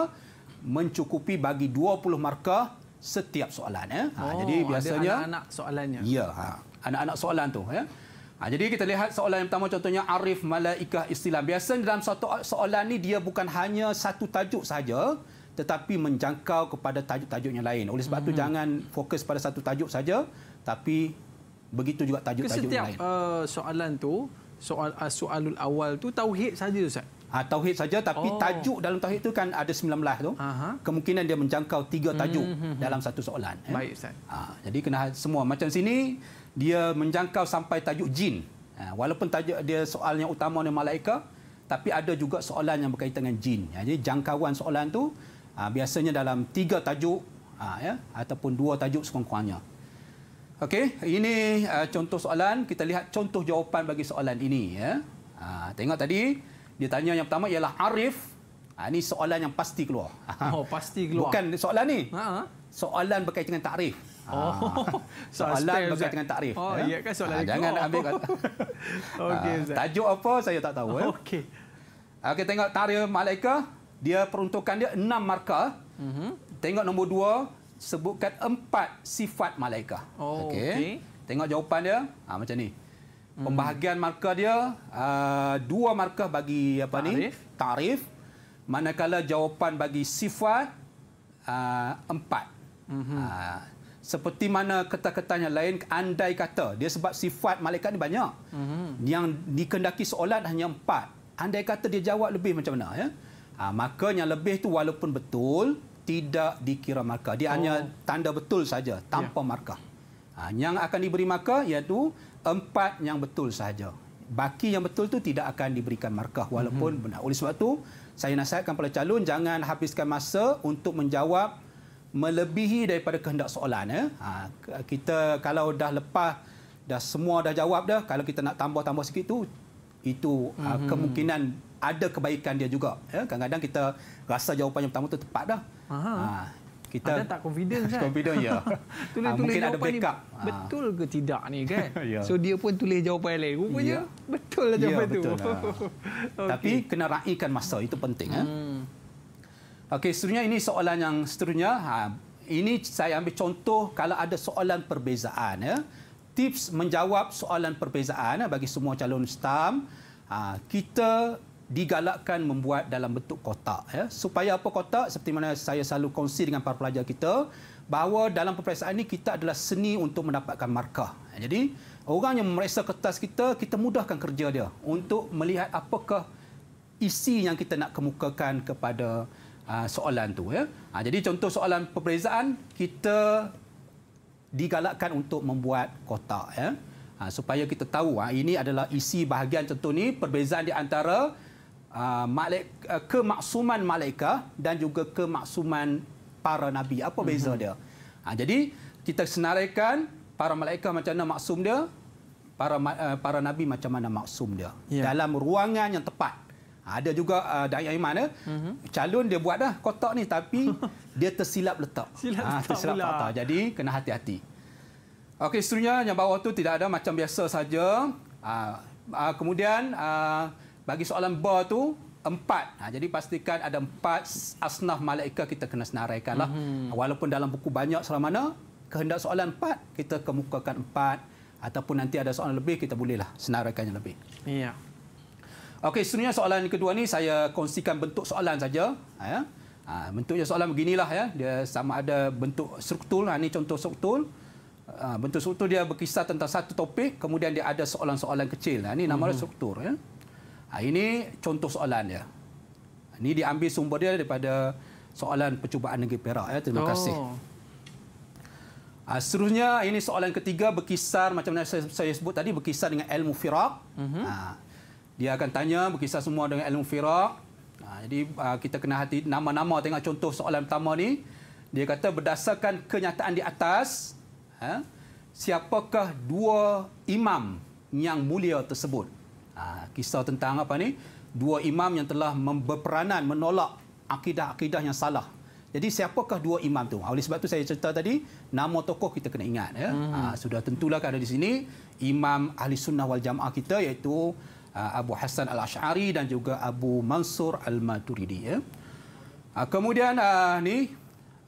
mencukupi bagi 20 markah setiap soalan. Ya. Ha, oh, jadi biasanya anak-anak soalannya. Ya, ha. anak-anak soalan tu. Ya. Ha, jadi kita lihat soalan yang pertama contohnya Arif Malaikah Istilah. Biasanya dalam satu soalan ni dia bukan hanya satu tajuk saja tetapi menjangkau kepada tajuk-tajuk yang lain. Oleh sebab itu hmm jangan fokus pada satu tajuk saja tapi begitu juga tajuk-tajuk yang lain. Setiap uh, soalan tu soal uh, soalul awal tu tauhid saja Ustaz. Ha, tauhid saja tapi oh. tajuk dalam tauhid tu kan ada 19 tu. Aha. Kemungkinan dia menjangkau tiga tajuk hmm dalam satu soalan. Eh. Baik Ustaz. Ha, jadi kena ha, semua macam sini dia menjangkau sampai tajuk jin. Ha, walaupun tajuk dia soal yang utama ni malaika, tapi ada juga soalan yang berkaitan dengan jin. Ya, jadi jangkauan soalan tu ha, biasanya dalam tiga tajuk ha, ya, ataupun dua tajuk sekurang-kurangnya. Okey, ini uh, contoh soalan. Kita lihat contoh jawapan bagi soalan ini. Ya. Ha, tengok tadi, dia tanya yang pertama ialah Arif. Ha, ini soalan yang pasti keluar. Oh, pasti keluar. Bukan soalan ni. Ha -ha. Soalan berkaitan dengan takrif. Oh. Ha. Soalan berkaitan dengan takrif. Oh, ya kan soalan ha, Jangan oh. ambil kata. Okey, ha. Tajuk apa saya tak tahu. Okey. Ya. Okey, tengok tarikh Malaika. Dia peruntukan dia enam markah. Mm-hmm. Tengok nombor dua. Sebutkan empat sifat Malaika. Oh, okey. Okay. Tengok jawapan dia. Ha, macam ni. Hmm. Pembahagian markah dia. dua markah bagi apa ta'rif. ni? Tarif. Manakala jawapan bagi sifat. empat. Mm-hmm seperti mana kata-katanya lain andai kata dia sebab sifat malaikat ni banyak mm-hmm. yang dikendaki solat hanya empat andai kata dia jawab lebih macam mana ya ha, maka yang lebih tu walaupun betul tidak dikira markah dia oh. hanya tanda betul saja tanpa yeah. markah ha, yang akan diberi markah iaitu empat yang betul saja baki yang betul tu tidak akan diberikan markah walaupun mm-hmm. benar oleh sebab tu saya nasihatkan kepada calon jangan habiskan masa untuk menjawab melebihi daripada kehendak soalan. Eh? Ha, kita kalau dah lepas, dah semua dah jawab dah, kalau kita nak tambah-tambah sikit tu, itu mm-hmm. kemungkinan ada kebaikan dia juga. Eh? Kadang-kadang kita rasa jawapan yang pertama tu tepat dah. Ha, kita Anda tak confidence kan? Confidence, ya. tulis-tulis ha, Mungkin ada backup. Ni betul ke tidak ni kan? yeah. So dia pun tulis jawapan lain. Rupanya yeah. betul lah jawapan yeah, betul tu. Lah. okay. Tapi kena raihkan masa. Itu penting. Eh? Hmm. Eh? Okey, seterusnya ini soalan yang seterusnya. Ha, ini saya ambil contoh kalau ada soalan perbezaan. Ya. Tips menjawab soalan perbezaan ya, bagi semua calon STAM. Ha, kita digalakkan membuat dalam bentuk kotak. Ya. Supaya apa kotak? Seperti mana saya selalu kongsi dengan para pelajar kita. Bahawa dalam perperiksaan ini kita adalah seni untuk mendapatkan markah. Jadi, orang yang memeriksa kertas kita, kita mudahkan kerja dia. Untuk melihat apakah isi yang kita nak kemukakan kepada... Ah, soalan tu. Ya. Ah, jadi contoh soalan perbezaan kita digalakkan untuk membuat kotak ya. Ah, supaya kita tahu ini adalah isi bahagian contoh ni perbezaan di antara kemaksuman malaika dan juga kemaksuman para nabi apa beza mhm. dia. Jadi kita senaraikan para malaika macam mana maksum dia, para para nabi macam mana maksum dia ya. dalam ruangan yang tepat. Ada juga uh, Dayak Iman ya. Uh-huh. Eh? Mhm. Calon dia buat dah kotak ni tapi dia tersilap letak. Silap ha, tersilap ah, letak. Jadi kena hati-hati. Okey, seterusnya yang bawah tu tidak ada macam biasa saja. uh, uh, kemudian uh, bagi soalan ba tu empat. Ha, jadi pastikan ada empat asnaf malaikat kita kena senaraikanlah. Uh-huh. Mhm. Walaupun dalam buku banyak selama mana kehendak soalan empat kita kemukakan empat ataupun nanti ada soalan lebih kita bolehlah senaraikannya lebih. Yeah. Okey, sebenarnya soalan kedua ni saya kongsikan bentuk soalan saja. Ya. Ha, bentuknya soalan beginilah. Ya. Dia sama ada bentuk struktur. Ha, contoh struktur. Ha, bentuk struktur dia berkisar tentang satu topik. Kemudian dia ada soalan-soalan kecil. Ha, ini nama hmm. struktur. Ya. Ha, ini contoh soalan dia. Ini diambil sumber dia daripada soalan percubaan negeri Perak. Ya. Terima oh. kasih. Ha, uh, ini soalan ketiga berkisar macam mana saya, saya sebut tadi berkisar dengan ilmu firaq. Mm -hmm. Ha, dia akan tanya berkisar semua dengan ilmu firak. Ha, jadi uh, kita kena hati nama-nama tengok contoh soalan pertama ni. Dia kata berdasarkan kenyataan di atas, ha, siapakah dua imam yang mulia tersebut? Ha, ah, kisah tentang apa ni? Dua imam yang telah berperanan menolak akidah-akidah yang salah. Jadi siapakah dua imam tu? Oleh sebab tu saya cerita tadi, nama tokoh kita kena ingat ya. Ha, sudah tentulah kan ada di sini imam Ahli Sunnah Wal Jamaah kita iaitu Ah, Abu Hassan Al-Ash'ari dan juga Abu Mansur Al-Maturidi ya. Ah, kemudian ah, ni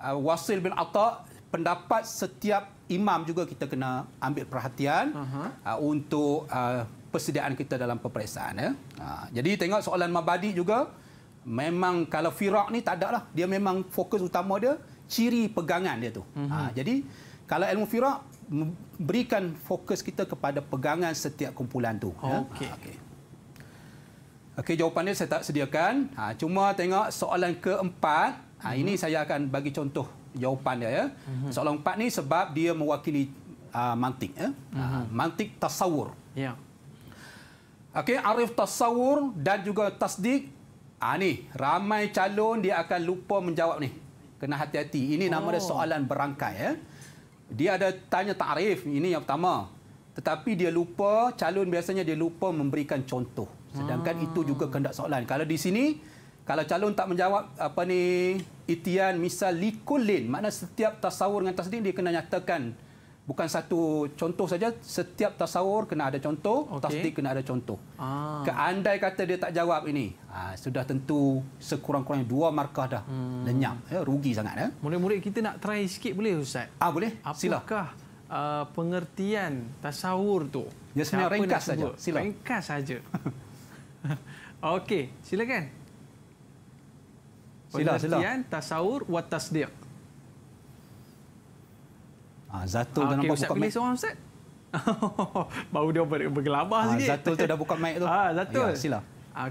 Wasil bin Atta pendapat setiap imam juga kita kena ambil perhatian uh-huh. untuk persediaan kita dalam peperiksaan ya. jadi tengok soalan Mabadi juga memang kalau firak ni tak ada lah dia memang fokus utama dia ciri pegangan dia tu. Uh-huh. jadi kalau ilmu firak berikan fokus kita kepada pegangan setiap kumpulan tu. Ya. Okey. Ya. Okay. Okey, jawapan dia saya tak sediakan. Ha, cuma tengok soalan keempat. Ha, uh-huh. Ini saya akan bagi contoh jawapan dia. Ya. Uh-huh. Soalan keempat ni sebab dia mewakili uh, mantik. Ya. Uh-huh. mantik tasawur. Ya. Yeah. Okey, arif tasawur dan juga tasdik. Ha, ni, ramai calon dia akan lupa menjawab ni. Kena hati-hati. Ini oh. nama dia oh. soalan berangkai. Ya. Dia ada tanya takrif. Ini yang pertama. Tetapi dia lupa, calon biasanya dia lupa memberikan contoh. Sedangkan hmm. itu juga kehendak soalan. Kalau di sini, kalau calon tak menjawab apa ni itian misal likulin, makna setiap tasawur dengan tasdik dia kena nyatakan bukan satu contoh saja setiap tasawur kena ada contoh okay. tasdik kena ada contoh ah. ke kata dia tak jawab ini ha, sudah tentu sekurang-kurangnya dua markah dah hmm. lenyap ya, rugi sangat ya murid-murid kita nak try sikit boleh ustaz ah boleh silakah apakah Sila. uh, pengertian tasawur tu ya sebenarnya ringkas saja ringkas saja Okey, silakan. Sila, sila. Pengertian tasawur wa tasdiq. Ah, Zatul okay, tu ah, nampak Ustaz pilih seorang Ustaz. Baru dia bergelabah ah, sikit. Zatul tu dah buka mic tu. Ah, Zatul. Ya, sila.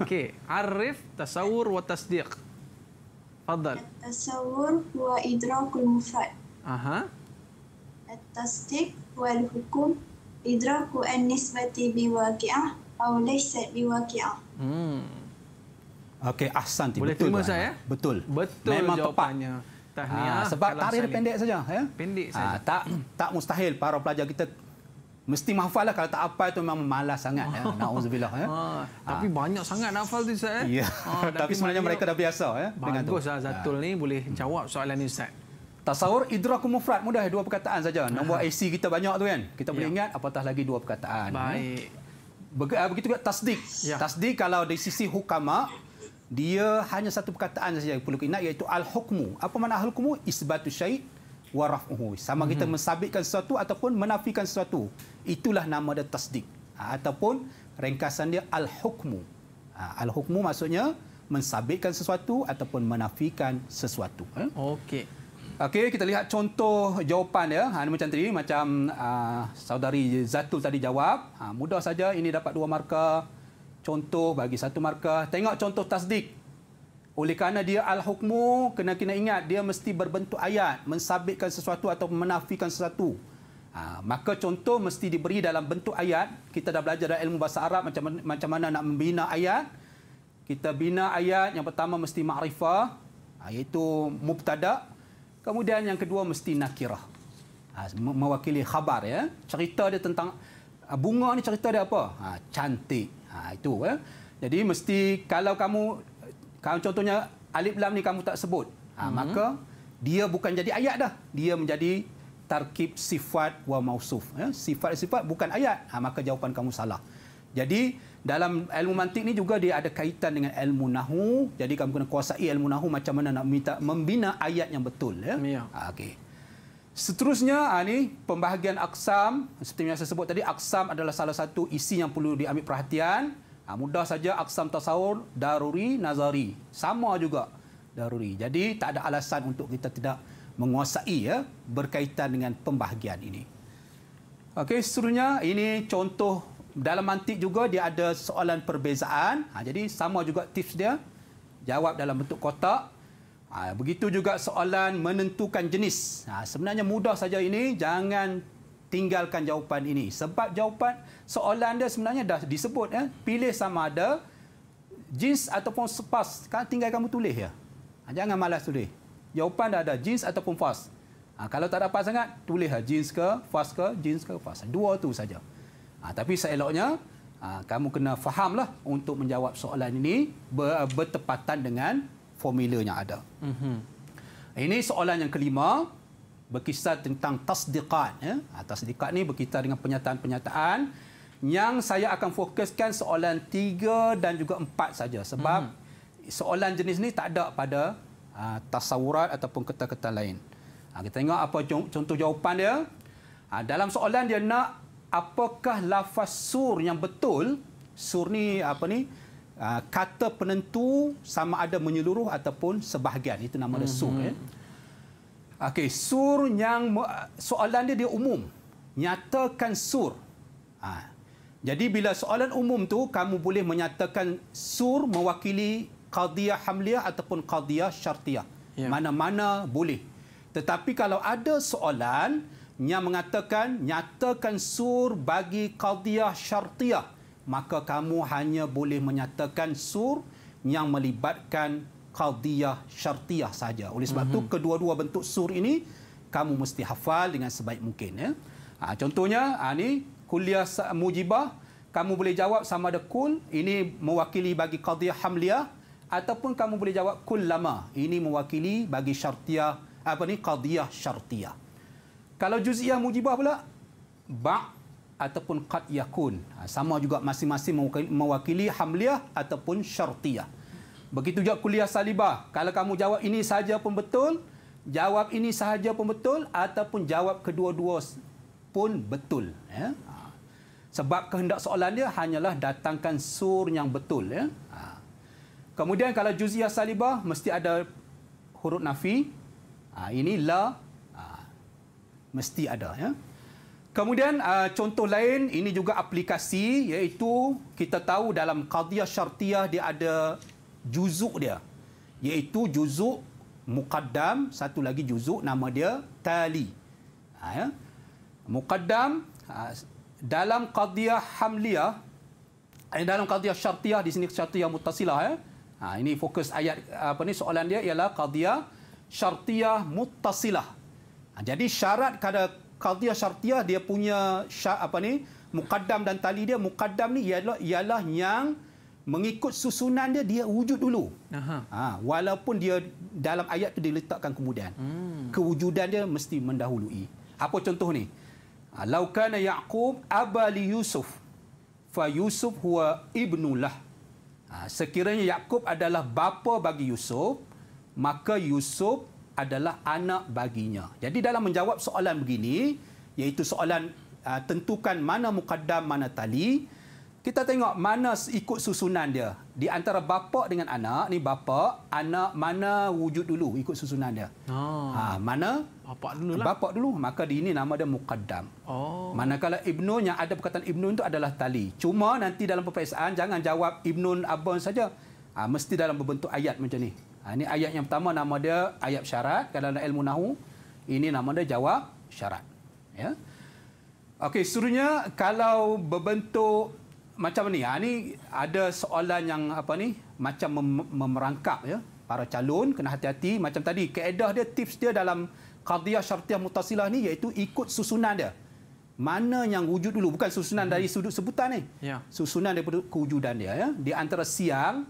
Okey, arif tasawur wa tasdiq. Fadal. Tasawur wa idrakul mufrad. Aha. At-tasdiq wal hukum idraku an-nisbati bi our leset biwakil. Hmm. Okey, Ahsan Boleh betul. Boleh terima saya? Betul. Betul Memang jawapannya. Tepat. Ha, ah, sebab tarikh pendek saja. Ya? Pendek ah, saja. Ha, tak tak mustahil para pelajar kita Mesti mahfal lah. Kalau tak apa itu memang malas sangat. Ya. Na'udzubillah. Ya. Ha, tapi ha. banyak sangat nafal tu, Ustaz. Ya. Ya. Ha, tapi, tapi sebenarnya mereka dah biasa. Ya, Bagus lah Zatul ha. ni boleh jawab soalan ni, Ustaz. Tasawur idraku mufrad. Mudah dua perkataan saja. Nombor AC kita banyak tu kan. Kita ya. boleh ingat apatah lagi dua perkataan. Ya. Baik. Ya. Ah, begitu juga tasdik. Ya. Tasdik kalau dari sisi hukama dia hanya satu perkataan saja perlu kita ingat iaitu al-hukmu. Apa makna al-hukmu? Isbatu syait wa raf'uhu. Sama mm-hmm. kita mhm. mensabitkan sesuatu ataupun menafikan sesuatu. Itulah nama dia tasdik. Ha, ataupun ringkasan dia al-hukmu. Ha, al-hukmu maksudnya mensabitkan sesuatu ataupun menafikan sesuatu. Eh? Okey. Okey, kita lihat contoh jawapan ya. Ha, ini macam tadi, macam uh, saudari Zatul tadi jawab. Ha, mudah saja, ini dapat dua markah. Contoh bagi satu markah. Tengok contoh tasdik. Oleh kerana dia al-hukmu, kena kena ingat dia mesti berbentuk ayat. Mensabitkan sesuatu atau menafikan sesuatu. Ha, maka contoh mesti diberi dalam bentuk ayat. Kita dah belajar dalam ilmu bahasa Arab macam, macam mana nak membina ayat. Kita bina ayat yang pertama mesti ma'rifah. Ha, iaitu mubtada Kemudian yang kedua mesti nakirah. Ha, mewakili khabar ya. Cerita dia tentang ha, bunga ni cerita dia apa? Ha, cantik. Ha, itu ya. Jadi mesti kalau kamu kalau contohnya alif lam ni kamu tak sebut, ha, mm-hmm. maka dia bukan jadi ayat dah. Dia menjadi tarkib sifat wa mausuf ya. Sifat sifat bukan ayat. Ha, maka jawapan kamu salah. Jadi dalam ilmu mantik ni juga dia ada kaitan dengan ilmu nahu jadi kamu kena kuasai ilmu nahu macam mana nak minta, membina ayat yang betul ya, ya. Ah, okey seterusnya ah, ni pembahagian aksam seperti yang saya sebut tadi aksam adalah salah satu isi yang perlu diambil perhatian ah, mudah saja aksam tasawur daruri nazari sama juga daruri jadi tak ada alasan untuk kita tidak menguasai ya berkaitan dengan pembahagian ini okey seterusnya ini contoh dalam mantik juga dia ada soalan perbezaan. Ha, jadi sama juga tips dia. Jawab dalam bentuk kotak. Ha, begitu juga soalan menentukan jenis. Ha, sebenarnya mudah saja ini. Jangan tinggalkan jawapan ini. Sebab jawapan soalan dia sebenarnya dah disebut. Ya. Pilih sama ada jenis ataupun spas. Kan tinggal kamu tulis. Ya. Ha, jangan malas tulis. Jawapan dah ada jenis ataupun fast. Ha, kalau tak dapat sangat, tulislah jeans ke, fast ke, jeans ke, fast. Dua tu saja. Ha, tapi seeloknya ha, kamu kena fahamlah untuk menjawab soalan ini ber, bertepatan dengan formula yang ada. Mm-hmm. Ini soalan yang kelima berkisar tentang tasdikat. Ya. Ha, ah, tasdikat ni berkisar dengan penyataan-penyataan yang saya akan fokuskan soalan tiga dan juga empat saja sebab mm-hmm. soalan jenis ni tak ada pada ha, tasawurat ataupun kata-kata lain. Ha, kita tengok apa contoh jawapan dia. Ha, dalam soalan dia nak apakah lafaz sur yang betul? Sur ni apa ni? Ah, kata penentu sama ada menyeluruh ataupun sebahagian itu nama dia mhm. sur ya. Okey, sur yang soalan dia dia umum. Nyatakan sur. Ha. Jadi bila soalan umum tu kamu boleh menyatakan sur mewakili qadhiyah hamliyah ataupun qadhiyah syartiyah. Ya. Mana-mana boleh. Tetapi kalau ada soalan yang mengatakan nyatakan sur bagi qadiyah syartiyah maka kamu hanya boleh menyatakan sur yang melibatkan qadiyah syartiyah saja oleh sebab itu mm-hmm. kedua-dua bentuk sur ini kamu mesti hafal dengan sebaik mungkin ya ha, contohnya ha, ini kuliah mujibah kamu boleh jawab sama ada kul ini mewakili bagi qadiyah hamliyah ataupun kamu boleh jawab kullama ini mewakili bagi syartiyah apa ni qadiyah syartiyah kalau juziah mujibah pula, ba' ataupun qad yakun. Ha, sama juga masing-masing mewakili hamliyah ataupun syartiyah. Begitu juga kuliah salibah. Kalau kamu jawab ini sahaja pun betul, jawab ini sahaja pun betul ataupun jawab kedua-dua pun betul. Ya? Ha. Sebab kehendak soalan dia hanyalah datangkan sur yang betul. Ya? Ha. Kemudian kalau juziah salibah, mesti ada huruf nafi. Ini la mesti ada ya. Kemudian uh, contoh lain ini juga aplikasi iaitu kita tahu dalam qadiyah syartiah dia ada juzuk dia iaitu juzuk muqaddam satu lagi juzuk nama dia tali. Ha ya. Muqaddam ha, dalam qadiyah hamliyah eh, dalam qadiyah syartiah di sini syartiah muttasilah ya. Ha ini fokus ayat apa ni soalan dia ialah qadiyah syartiah muttasilah. Ha, jadi syarat kada qadhiyah syartiyah dia punya syar, apa ni mukaddam dan tali dia mukaddam ni ialah ialah yang mengikut susunan dia dia wujud dulu. Ha, walaupun dia dalam ayat tu diletakkan kemudian. Hmm. Kewujudan dia mesti mendahului. Apa contoh ni? Ha, Law kana Yaqub abali Yusuf fa Yusuf huwa ibnullah. Ha, sekiranya Yaqub adalah bapa bagi Yusuf, maka Yusuf adalah anak baginya. Jadi dalam menjawab soalan begini, iaitu soalan uh, tentukan mana mukaddam, mana tali, kita tengok mana ikut susunan dia. Di antara bapa dengan anak, ni bapa, anak mana wujud dulu ikut susunan dia. Oh. Ha, mana? Bapa dulu lah. Bapa dulu, maka di ini nama dia mukaddam. Oh. Manakala ibnun yang ada perkataan ibnun itu adalah tali. Cuma nanti dalam perpisahan, jangan jawab ibnun abon saja. Ha, mesti dalam berbentuk ayat macam ni. Ha, ini ayat yang pertama nama dia ayat syarat. Kalau dalam ilmu Nahu, ini nama dia jawab syarat. Ya? Okey, seterusnya kalau berbentuk macam ni, ha, ini ada soalan yang apa ni macam mem- memerangkap ya para calon kena hati-hati macam tadi kaedah dia tips dia dalam qadiyah syartiyah mutasilah ni iaitu ikut susunan dia mana yang wujud dulu bukan susunan hmm. dari sudut sebutan ni ya. susunan daripada kewujudan dia ya di antara siang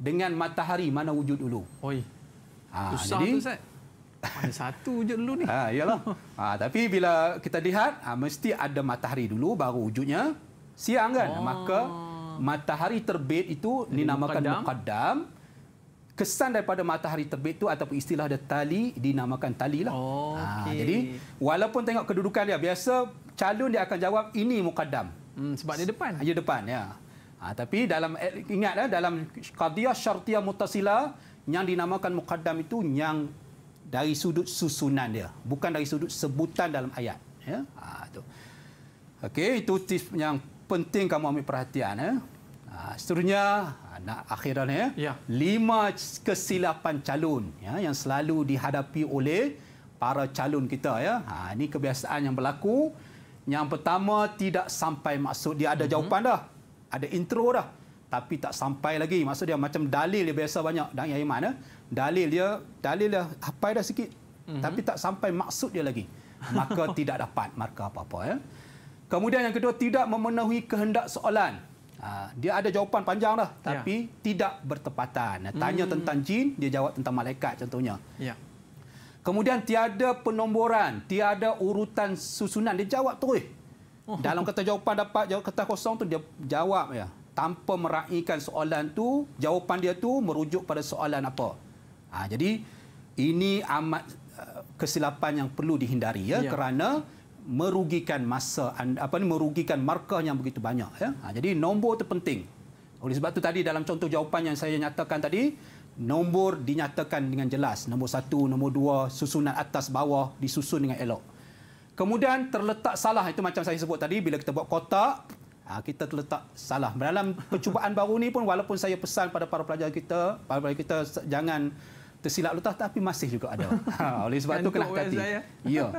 dengan matahari mana wujud dulu? Oi. Ha, Usah jadi, tu, ada satu wujud dulu ni. Ha, iyalah. Ha, tapi bila kita lihat, ha, mesti ada matahari dulu baru wujudnya siang kan? Oh. Maka matahari terbit itu jadi dinamakan muqaddam. muqaddam. Kesan daripada matahari terbit itu ataupun istilah ada tali dinamakan tali lah. Oh, okay. ha, jadi walaupun tengok kedudukan dia biasa calon dia akan jawab ini muqaddam. Hmm, sebab dia depan. Ha, dia depan ya. Ha, tapi dalam eh, ingatlah eh, dalam qadiyah syartiyah mutasila yang dinamakan muqaddam itu yang dari sudut susunan dia bukan dari sudut sebutan dalam ayat ya ha, tu okey itu tips yang penting kamu ambil perhatian ya ha, seterusnya ha, nak akhiran ya. ya. lima kesilapan calon ya yang selalu dihadapi oleh para calon kita ya ha ini kebiasaan yang berlaku yang pertama tidak sampai maksud dia ada mhm. jawapan dah ada intro dah tapi tak sampai lagi maksud dia macam dalil dia biasa banyak dan yang mana eh. dalil dia dalil dia Apa dah sikit mm-hmm. tapi tak sampai maksud dia lagi maka tidak dapat markah apa-apa ya kemudian yang kedua tidak memenuhi kehendak soalan ha, dia ada jawapan panjang dah ya. tapi yeah. tidak bertepatan tanya mm. tentang jin dia jawab tentang malaikat contohnya yeah. Kemudian tiada penomboran, tiada urutan susunan. Dia jawab terus. Oh. Dalam kata jawapan dapat jawab kertas kosong tu dia jawab ya tanpa meraihkan soalan tu jawapan dia tu merujuk pada soalan apa. Ha, jadi ini amat eh, kesilapan yang perlu dihindari ya, ya. kerana merugikan masa apa ni merugikan markah yang begitu banyak ya. Ha, jadi nombor tu penting. Oleh sebab tu tadi dalam contoh jawapan yang saya nyatakan tadi nombor dinyatakan dengan jelas nombor satu, nombor dua, susunan atas bawah disusun dengan elok. Kemudian terletak salah itu macam saya sebut tadi bila kita buat kotak ha, kita terletak salah. Dalam percubaan baru ni pun walaupun saya pesan pada para pelajar kita, para pelajar kita jangan tersilap letak tapi masih juga ada. Ha, oleh sebab itu kena hati. Ya.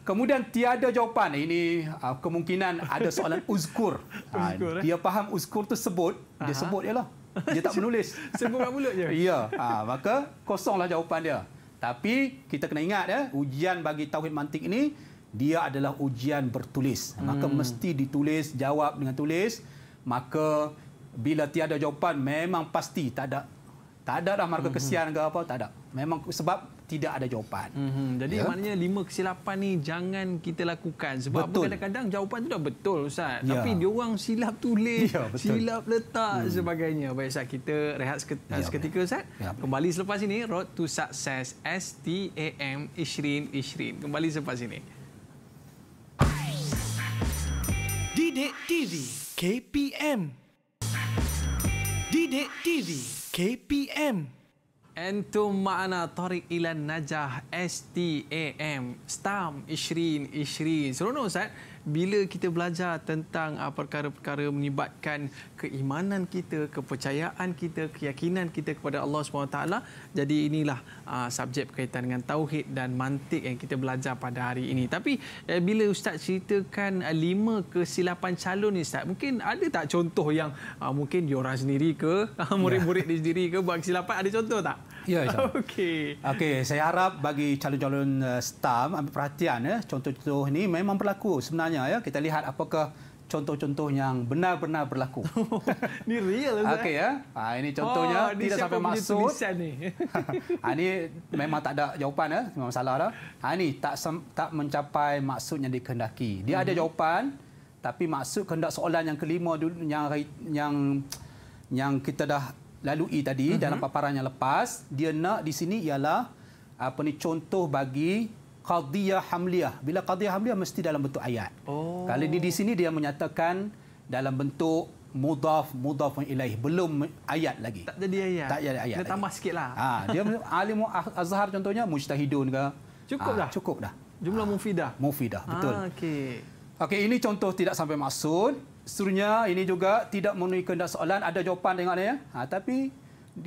Kemudian tiada jawapan. Ini ha, kemungkinan ada soalan uzkur. Ha, eh? Dia faham uzkur tu sebut, dia sebut je lah. Dia tak menulis. Sebut kat mulut je? Ya. Ha, maka kosonglah jawapan dia. Tapi kita kena ingat ya, ujian bagi tauhid mantik ini dia adalah ujian bertulis. Maka hmm. mesti ditulis, jawab dengan tulis. Maka bila tiada jawapan memang pasti tak ada tak ada dah marga hmm, hmm. kesian ke apa, tak ada. Memang sebab tidak ada jawapan. Mm-hmm. Jadi yeah. maknanya lima kesilapan ni jangan kita lakukan sebab kadang-kadang jawapan tu dah betul ustaz yeah. tapi dia orang silap tulis, yeah, ya, silap letak mm. sebagainya. Baik ustaz kita rehat ya, eh, seketika, yeah, seketika ustaz. Yeah, Kembali selepas ini Road to Success STAM Ishrin Ishrin. Kembali selepas ini. Dide TV KPM Dide TV, KPM. Antum ma'ana tarik ilan najah STAM STAM Ishrin Ishrin Seronok Ustaz bila kita belajar tentang ah, perkara-perkara menyebabkan keimanan kita, kepercayaan kita, keyakinan kita kepada Allah SWT, jadi inilah ah, subjek berkaitan dengan tauhid dan mantik yang kita belajar pada hari ini. Tapi eh, bila Ustaz ceritakan eh, lima kesilapan calon ni Ustaz, mungkin ada tak contoh yang ah, mungkin diorang sendiri ke, murid-murid ya. di sendiri ke buat kesilapan, ada contoh tak? Ya, Isam. Okey. Okey, saya harap bagi calon-calon uh, STAM ambil perhatian. Eh. Contoh-contoh ini memang berlaku sebenarnya. ya. Kita lihat apakah contoh-contoh yang benar-benar berlaku. ini oh, real. Okey, ya. Ha, ini contohnya. Oh, tidak sampai masuk. Ini. ha, ini memang tak ada jawapan. Eh. Memang salah. Lah. Ha, ini tak, tak mencapai maksud yang dikehendaki. Dia hmm ada mhm. jawapan. Tapi maksud kehendak soalan yang kelima dulu, yang, yang yang kita dah lalui e tadi uh-huh. dalam paparan yang lepas dia nak di sini ialah apa ni contoh bagi qadiyah hamliyah bila qadiyah hamliyah mesti dalam bentuk ayat oh. kali ini di sini dia menyatakan dalam bentuk mudaf mudaf ilaih belum ayat lagi tak jadi ayat tak jadi ayat dia tambah sikitlah ha dia alim azhar contohnya mujtahidun ke cukup ha, dah cukup dah jumlah ha, mufidah mufidah betul ha, okey okey ini contoh tidak sampai maksud seterusnya ini juga tidak memenuhi kehendak soalan ada jawapan dengan ya ha, tapi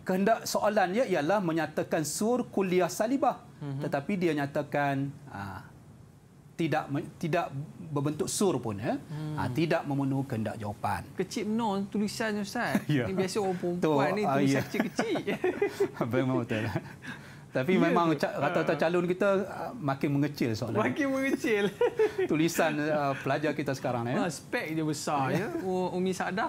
kehendak soalan dia ialah menyatakan sur kuliah salibah mm-hmm. tetapi dia nyatakan ha, tidak tidak berbentuk sur pun ya hmm. Ha, tidak memenuhi kehendak jawapan kecil non tulisan ustaz yeah. biasa orang perempuan Tuh, ni ah, tulisan uh, ya. yeah. kecil-kecil memang betul tapi ya memang rata-rata ah. calon kita ah, makin mengecil soalan. Makin mengecil. Tulisan uh, pelajar kita sekarang. Eh? Ya. Uh, spek dia besar. ya. Umi Sa'dah.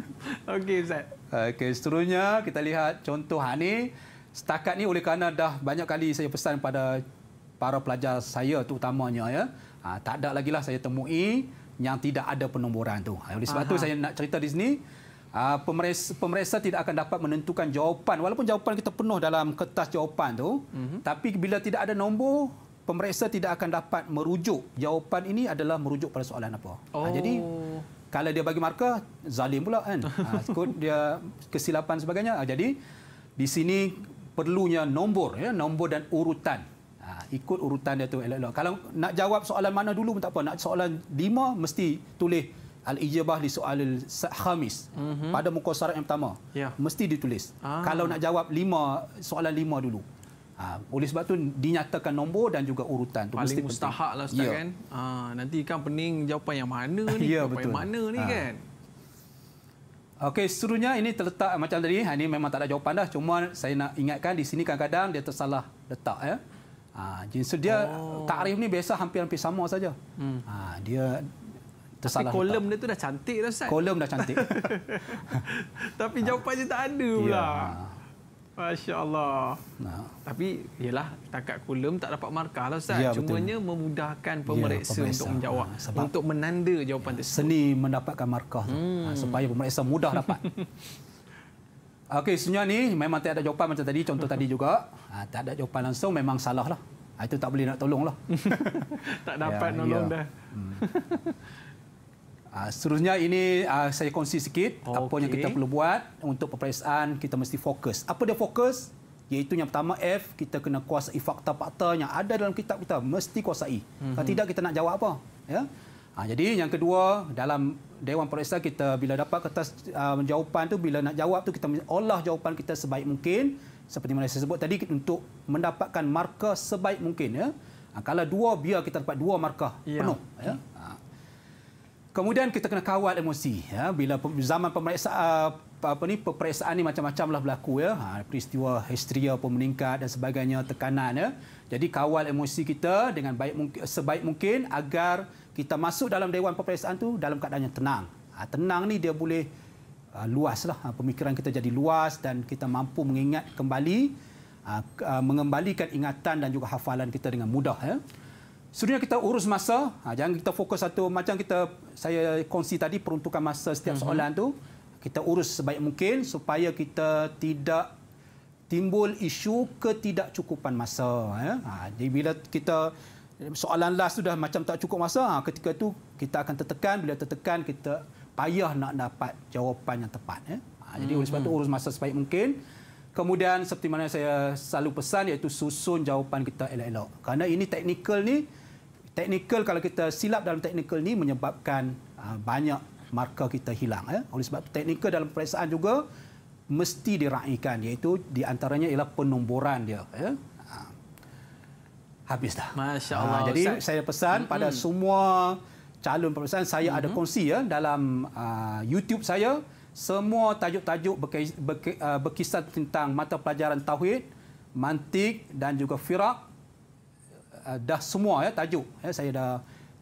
Okey, Ustaz. Okey, seterusnya kita lihat contoh ini. Setakat ni oleh kerana dah banyak kali saya pesan pada para pelajar saya terutamanya. Ya. Ha, tak ada lagi lah saya temui yang tidak ada penomboran tu. Oleh sebab Aha. tu saya nak cerita di sini. Ah, pemeriksa, pemeriksa tidak akan dapat menentukan jawapan walaupun jawapan kita penuh dalam kertas jawapan tu mm-hmm. tapi bila tidak ada nombor pemeriksa tidak akan dapat merujuk jawapan ini adalah merujuk pada soalan apa ah, oh. jadi kalau dia bagi markah zalim pula kan ha, dia kesilapan sebagainya jadi di sini perlunya nombor ya nombor dan urutan ikut urutan dia tu elok-elok kalau nak jawab soalan mana dulu pun tak apa nak soalan lima, mesti tulis al-ijabah di soal khamis mm-hmm. pada muka surat yang pertama yeah. mesti ditulis ah. kalau nak jawab lima soalan lima dulu ha, oleh sebab tu dinyatakan nombor dan juga urutan tu paling mustahak lah ustaz yeah. kan ha, nanti kan pening jawapan yang mana ni yeah, jawapan yang mana ni ha. kan Okey, seterusnya ini terletak macam tadi. Ha, ini memang tak ada jawapan dah. Cuma saya nak ingatkan di sini kadang-kadang dia tersalah letak. Ya. Ha, jenis dia, oh. takrif ni biasa hampir-hampir sama saja. Hmm. Ha, dia tersalah Tapi kolom dia tu dah cantik dah Ustaz. Kolom dah cantik. Tapi ah. jawapannya tak ada pula. Ya. Masya-Allah. Nah. Tapi yalah takat kolom tak dapat markah lah Ustaz. Ya, Cumanya betul. memudahkan ya, pemeriksa ya, untuk menjawab ha, sebab untuk menanda jawapan ya, tersebut. Seni mendapatkan markah ah, Hmm. Ha, supaya pemeriksa mudah dapat. Okey, sebenarnya ni memang tak ada jawapan macam tadi, contoh tadi juga. Ha, tak ada jawapan langsung memang salah lah. Ha, itu tak boleh nak tolong lah. tak dapat ya, nolong ya. dah. Hmm. Uh, seterusnya ini uh, saya kongsi sikit okay. apa yang kita perlu buat untuk peperiksaan kita mesti fokus. Apa dia fokus? Iaitu yang pertama F, kita kena kuasai fakta-fakta yang ada dalam kitab kita. Mesti kuasai. Mm-hmm. Kalau mhm. tidak, kita nak jawab apa? Ya? Ha, jadi yang kedua, dalam Dewan Periksa kita bila dapat kertas uh, jawapan tu bila nak jawab tu kita olah jawapan kita sebaik mungkin. Seperti mana saya sebut tadi, untuk mendapatkan markah sebaik mungkin. Ya? Ha, kalau dua, biar kita dapat dua markah yeah. penuh. Ya? Kemudian kita kena kawal emosi ya bila zaman pemeriksaan ah, apa ni peperiksaan ni macam-macam lah berlaku ya ha, peristiwa histeria pun meningkat dan sebagainya tekanan ya jadi kawal emosi kita dengan baik sebaik mungkin agar kita masuk dalam dewan peperiksaan tu dalam keadaan yang tenang ha, tenang ni dia boleh uh, luas lah ha, pemikiran kita jadi luas dan kita mampu mengingat kembali uh, mengembalikan ingatan dan juga hafalan kita dengan mudah ya. Sebenarnya kita urus masa, ha, jangan kita fokus satu macam kita saya kongsi tadi peruntukan masa setiap mm-hmm. soalan tu, kita urus sebaik mungkin supaya kita tidak timbul isu ketidakcukupan masa ya. Ha, jadi bila kita soalan last sudah macam tak cukup masa, ha, ketika tu kita akan tertekan, bila tertekan kita payah nak dapat jawapan yang tepat ya. Ha, jadi mm-hmm. oleh sebab itu mhm. urus masa sebaik mungkin. Kemudian seperti mana saya selalu pesan iaitu susun jawapan kita elok-elok. Karena ini teknikal ni Teknikal kalau kita silap dalam teknikal ni menyebabkan ah, banyak markah kita hilang ya oleh sebab itu teknikal dalam periksaan juga mesti diraikan iaitu di antaranya ialah penomboran dia ya ah. habis dah masya-Allah ah, jadi Ustaz. saya pesan mm-hmm. pada semua calon peperiksaan saya mm-hmm. ada kongsi ya dalam uh, YouTube saya semua tajuk-tajuk berkisar tentang mata pelajaran tauhid mantik dan juga firaq Eh, dah semua ya tajuk ya, saya dah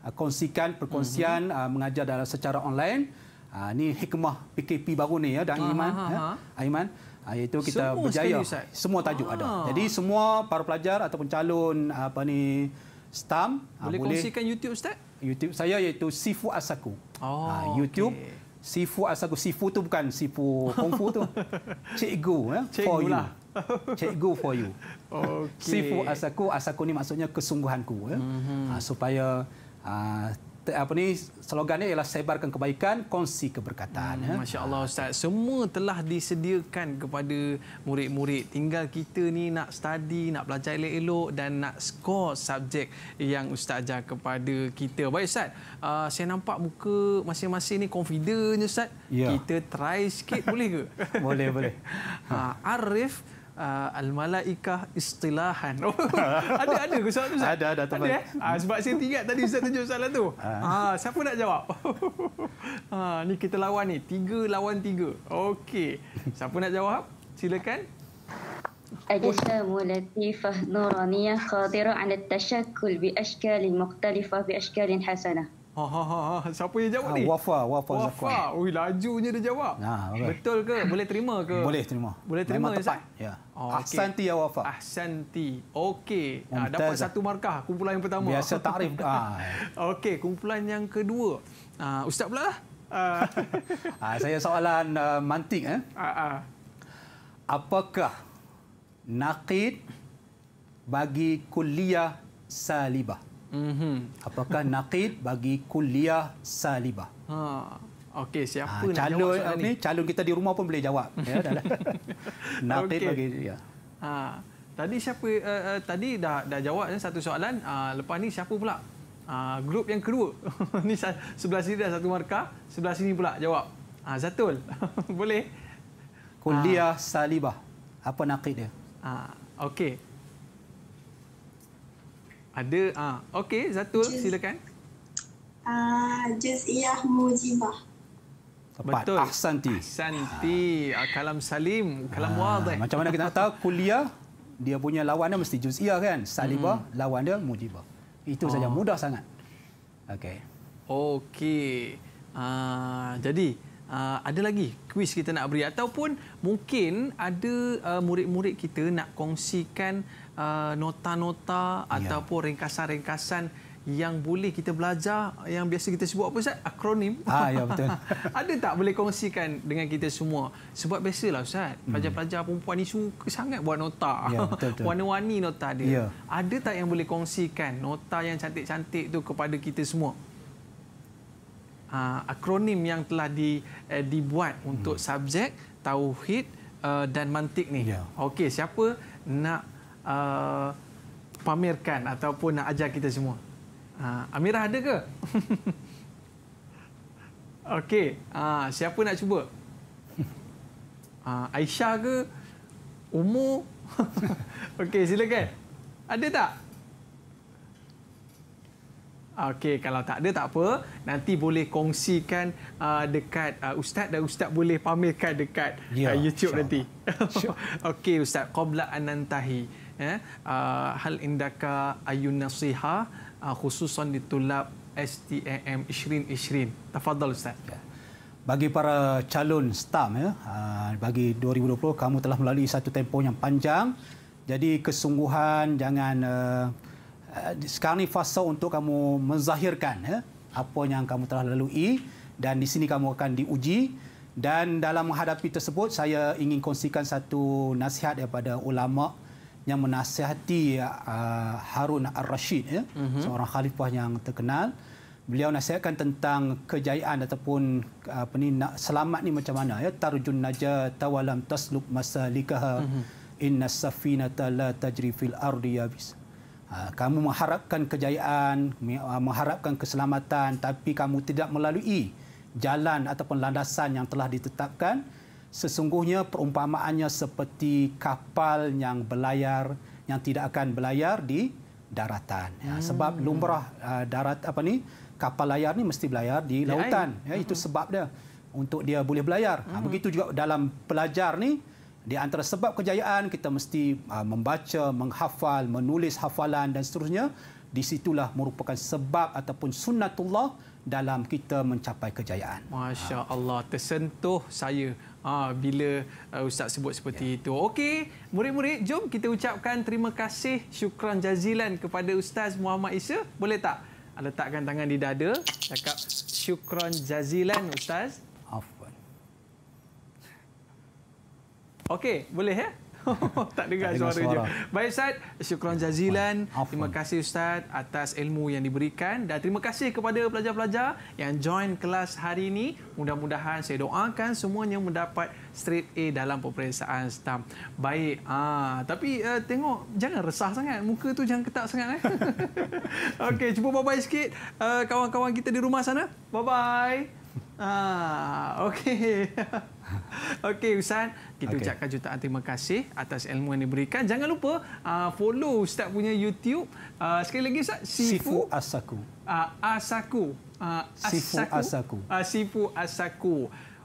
eh, kongsikan perkongsian mm-hmm. mengajar dalam secara online. Ah ni hikmah PKP baru ni ya dan Aiman ya. Aiman ah, iaitu kita semua berjaya sekali, semua tajuk Aha. ada. Jadi semua para pelajar ataupun calon apa ni STAM ah, boleh, boleh kongsikan YouTube ustaz? YouTube saya iaitu Sifu Asaku. Ah, oh ha, YouTube okay. Sifu Asaku Sifu tu bukan Sifu Kungfu tu. Cikgu ya. Cikgu for lah. you. cikgu for you. Okay. Sifu asaku, asaku ni maksudnya kesungguhanku ya. Mm-hmm. supaya uh, apa ni slogannya ialah sebarkan kebaikan, kongsi keberkatan mm, ya. Masya-Allah ustaz, semua telah disediakan kepada murid-murid. Tinggal kita ni nak study, nak belajar elok-elok dan nak skor subjek yang ustaz ajar kepada kita. Baik ustaz, uh, saya nampak muka masing-masing ni confident ustaz. Yeah. Kita try sikit boleh ke? boleh, boleh. Ha, Arif uh, al-malaikah istilahan. Oh, ada ada ke soalan Ustaz? Ada ada teman. Ada, eh? ha, sebab saya ingat tadi Ustaz tunjuk soalan tu. ha, ah, siapa nak jawab? ha, ni kita lawan ni. Tiga lawan tiga. Okey. Siapa nak jawab? Silakan. أجسام ملتفة نورانية قادرة على التشكل بأشكال مختلفة بأشكال حسنة. Ha, ha, ha, ha, siapa yang jawab ah, ni? Wafa, Wafa Zakwan. Wafa, Ui, lajunya dia jawab. Ha, ah, okay. Betul ke? Boleh terima ke? Boleh terima. Boleh terima Memang Ya. Oh, Ahsanti okay. ya Wafa. Ahsanti. Okey, ha, dapat Mentaz. satu markah kumpulan yang pertama. Biasa takrif. Ha. Okey, kumpulan yang kedua. Ha, Ustaz pula. Ha. ha, saya soalan uh, mantik. Eh. Ha, ha. Apakah nakid bagi kuliah salibah? Mm-hmm. Apakah nakid bagi kuliah salibah? Ha. Okey, siapa ha, nak calon, jawab soalan ni? Calon kita di rumah pun boleh jawab. Ya, nakid okay. bagi... Ya. Ha. Tadi siapa uh, uh, tadi dah dah jawab eh, satu soalan. Uh, lepas ni siapa pula? Uh, grup yang kedua. ni sebelah sini dah satu markah. Sebelah sini pula jawab. Ah uh, Zatul. boleh. Kuliah ha. salibah. Apa nakid dia? ha. okey. Ada ah uh, okey Zatul just, silakan. Ah juz Jaziah Mujibah. Tepat. Betul. Ahsanti. Ahsanti. Ah. ah kalam Salim. Kalam ah. wadah. Macam mana kita tahu kuliah, dia punya lawannya mesti juz juz'iyah kan? Salibah, hmm. lawan dia mujiba. Itu oh. saja mudah sangat. Okey. Okey. Ah, jadi, ah, ada lagi kuis kita nak beri. Ataupun mungkin ada ah, murid-murid ah, kita nak kongsikan Uh, nota-nota uh, ya. ataupun ringkasan-ringkasan yang boleh kita belajar yang biasa kita sebut apa Ustaz? Akronim. Ah ya betul. Ada tak boleh kongsikan dengan kita semua? Sebab biasalah Ustaz, hmm. pelajar-pelajar hmm. perempuan ni suka sangat buat nota. Ya, Warna-warni nota dia. Ya. Ada tak yang boleh kongsikan nota yang cantik-cantik tu kepada kita semua? Uh, akronim yang telah di uh, dibuat untuk hmm. subjek tauhid uh, dan mantik ni. Ya. Okey, siapa nak uh, pamerkan ataupun nak ajar kita semua? Uh, Amira ada ke? Okey, uh, siapa nak cuba? Uh, Aisyah ke? Umur? Okey, silakan. Ada tak? Okey, kalau tak ada tak apa. Nanti boleh kongsikan uh, dekat uh, Ustaz dan Ustaz boleh pamerkan dekat ya, uh, YouTube nanti. Sure. Okey, Ustaz. Qobla Anantahi. Sure ya uh, hal indaka ayun nasiha uh, khususan di tulab STAM 2020 tafadhal ustaz ya. bagi para calon STAM ya uh, bagi 2020 kamu telah melalui satu tempoh yang panjang jadi kesungguhan jangan uh, uh, sekarang ni fasa untuk kamu menzahirkan ya apa yang kamu telah lalui dan di sini kamu akan diuji dan dalam menghadapi tersebut saya ingin kongsikan satu nasihat daripada ulama yang menasihati uh, Harun al-Rashid ya, mm-hmm. seorang khalifah yang terkenal beliau nasihatkan tentang kejayaan ataupun uh, apa ni nak selamat ni macam mana ya tarjun najah tawalam tasluk masalikaha mhm. inna safinata la tajri fil ardi yabis uh, kamu mengharapkan kejayaan uh, mengharapkan keselamatan tapi kamu tidak melalui jalan ataupun landasan yang telah ditetapkan sesungguhnya perumpamaannya seperti kapal yang berlayar yang tidak akan berlayar di daratan ya, hmm. sebab lumrah uh, darat apa ni kapal layar ni mesti berlayar di, lautan ya itu hmm. sebab dia untuk dia boleh berlayar ha, hmm. begitu juga dalam pelajar ni di antara sebab kejayaan kita mesti uh, membaca menghafal menulis hafalan dan seterusnya di situlah merupakan sebab ataupun sunnatullah dalam kita mencapai kejayaan. Masya Allah, tersentuh saya ha, bila uh, Ustaz sebut seperti ya. itu. Okey, murid-murid, jom kita ucapkan terima kasih syukran jazilan kepada Ustaz Muhammad Isa. Boleh tak? Ah, letakkan tangan di dada, cakap syukran jazilan Ustaz. Afwan. Okey, boleh ya? Oh, tak dengar tak suara, suara je. Baik Ustaz, syukron jazilan. Terima kasih Ustaz atas ilmu yang diberikan dan terima kasih kepada pelajar-pelajar yang join kelas hari ini. Mudah-mudahan saya doakan semuanya mendapat straight A dalam peperiksaan STAM. Baik. Ah, tapi uh, tengok jangan resah sangat. Muka tu jangan ketak sangat eh. Okey, cuba bye-bye sikit uh, kawan-kawan kita di rumah sana. Bye-bye. Ah, okay. Okey Ustaz, kita okay. ucapkan jutaan terima kasih atas ilmu yang diberikan. Jangan lupa uh, follow Ustaz punya YouTube. Uh, sekali lagi Ustaz, Sifu, Sifu Asaku. Uh, Asaku. Uh, ah, Asaku. Sifu Asaku. Uh, Sifu Asaku. Sifu Asaku.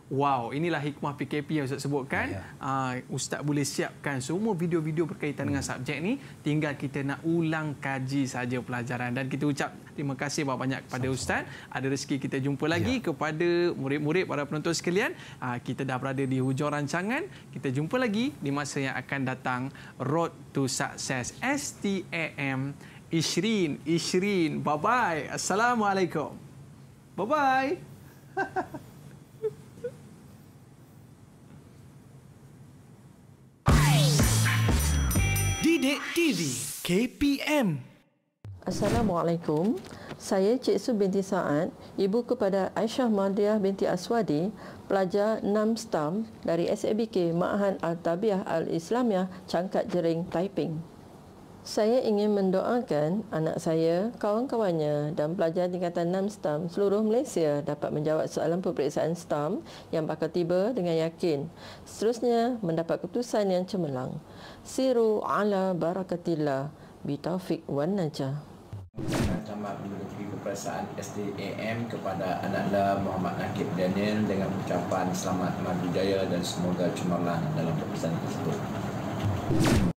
Wow, inilah hikmah PKP yang Ustaz sebutkan. Ya. ya. Ah, Ustaz boleh siapkan semua video-video berkaitan hmm. dengan subjek ni. Tinggal kita nak ulang kaji saja pelajaran. Dan kita ucap terima kasih banyak-banyak kepada sama Ustaz. Ada rezeki kita jumpa lagi ya. kepada murid-murid, para penonton sekalian. Ah, kita dah berada di hujung rancangan. Kita jumpa lagi di masa yang akan datang. Road to Success STAM Ishrin. Ishrin, bye-bye. Assalamualaikum. Bye-bye. Didik TV KPM Assalamualaikum Saya Cik Su binti Sa'ad Ibu kepada Aisyah Madiah binti Aswadi Pelajar 6 STAM Dari SABK Ma'ahan Al-Tabiah Al-Islamiah Cangkat Jering Taiping saya ingin mendoakan anak saya, kawan-kawannya dan pelajar tingkatan 6 STAM seluruh Malaysia dapat menjawab soalan peperiksaan STAM yang bakal tiba dengan yakin. Seterusnya, mendapat keputusan yang cemerlang siru ala barakatillah bitaufik wan najah tamat menuju ke perasaan SDAM kepada anda Muhammad Nakib Daniel dengan ucapan selamat maju jaya dan semoga cemerlang dalam perpisahan tersebut.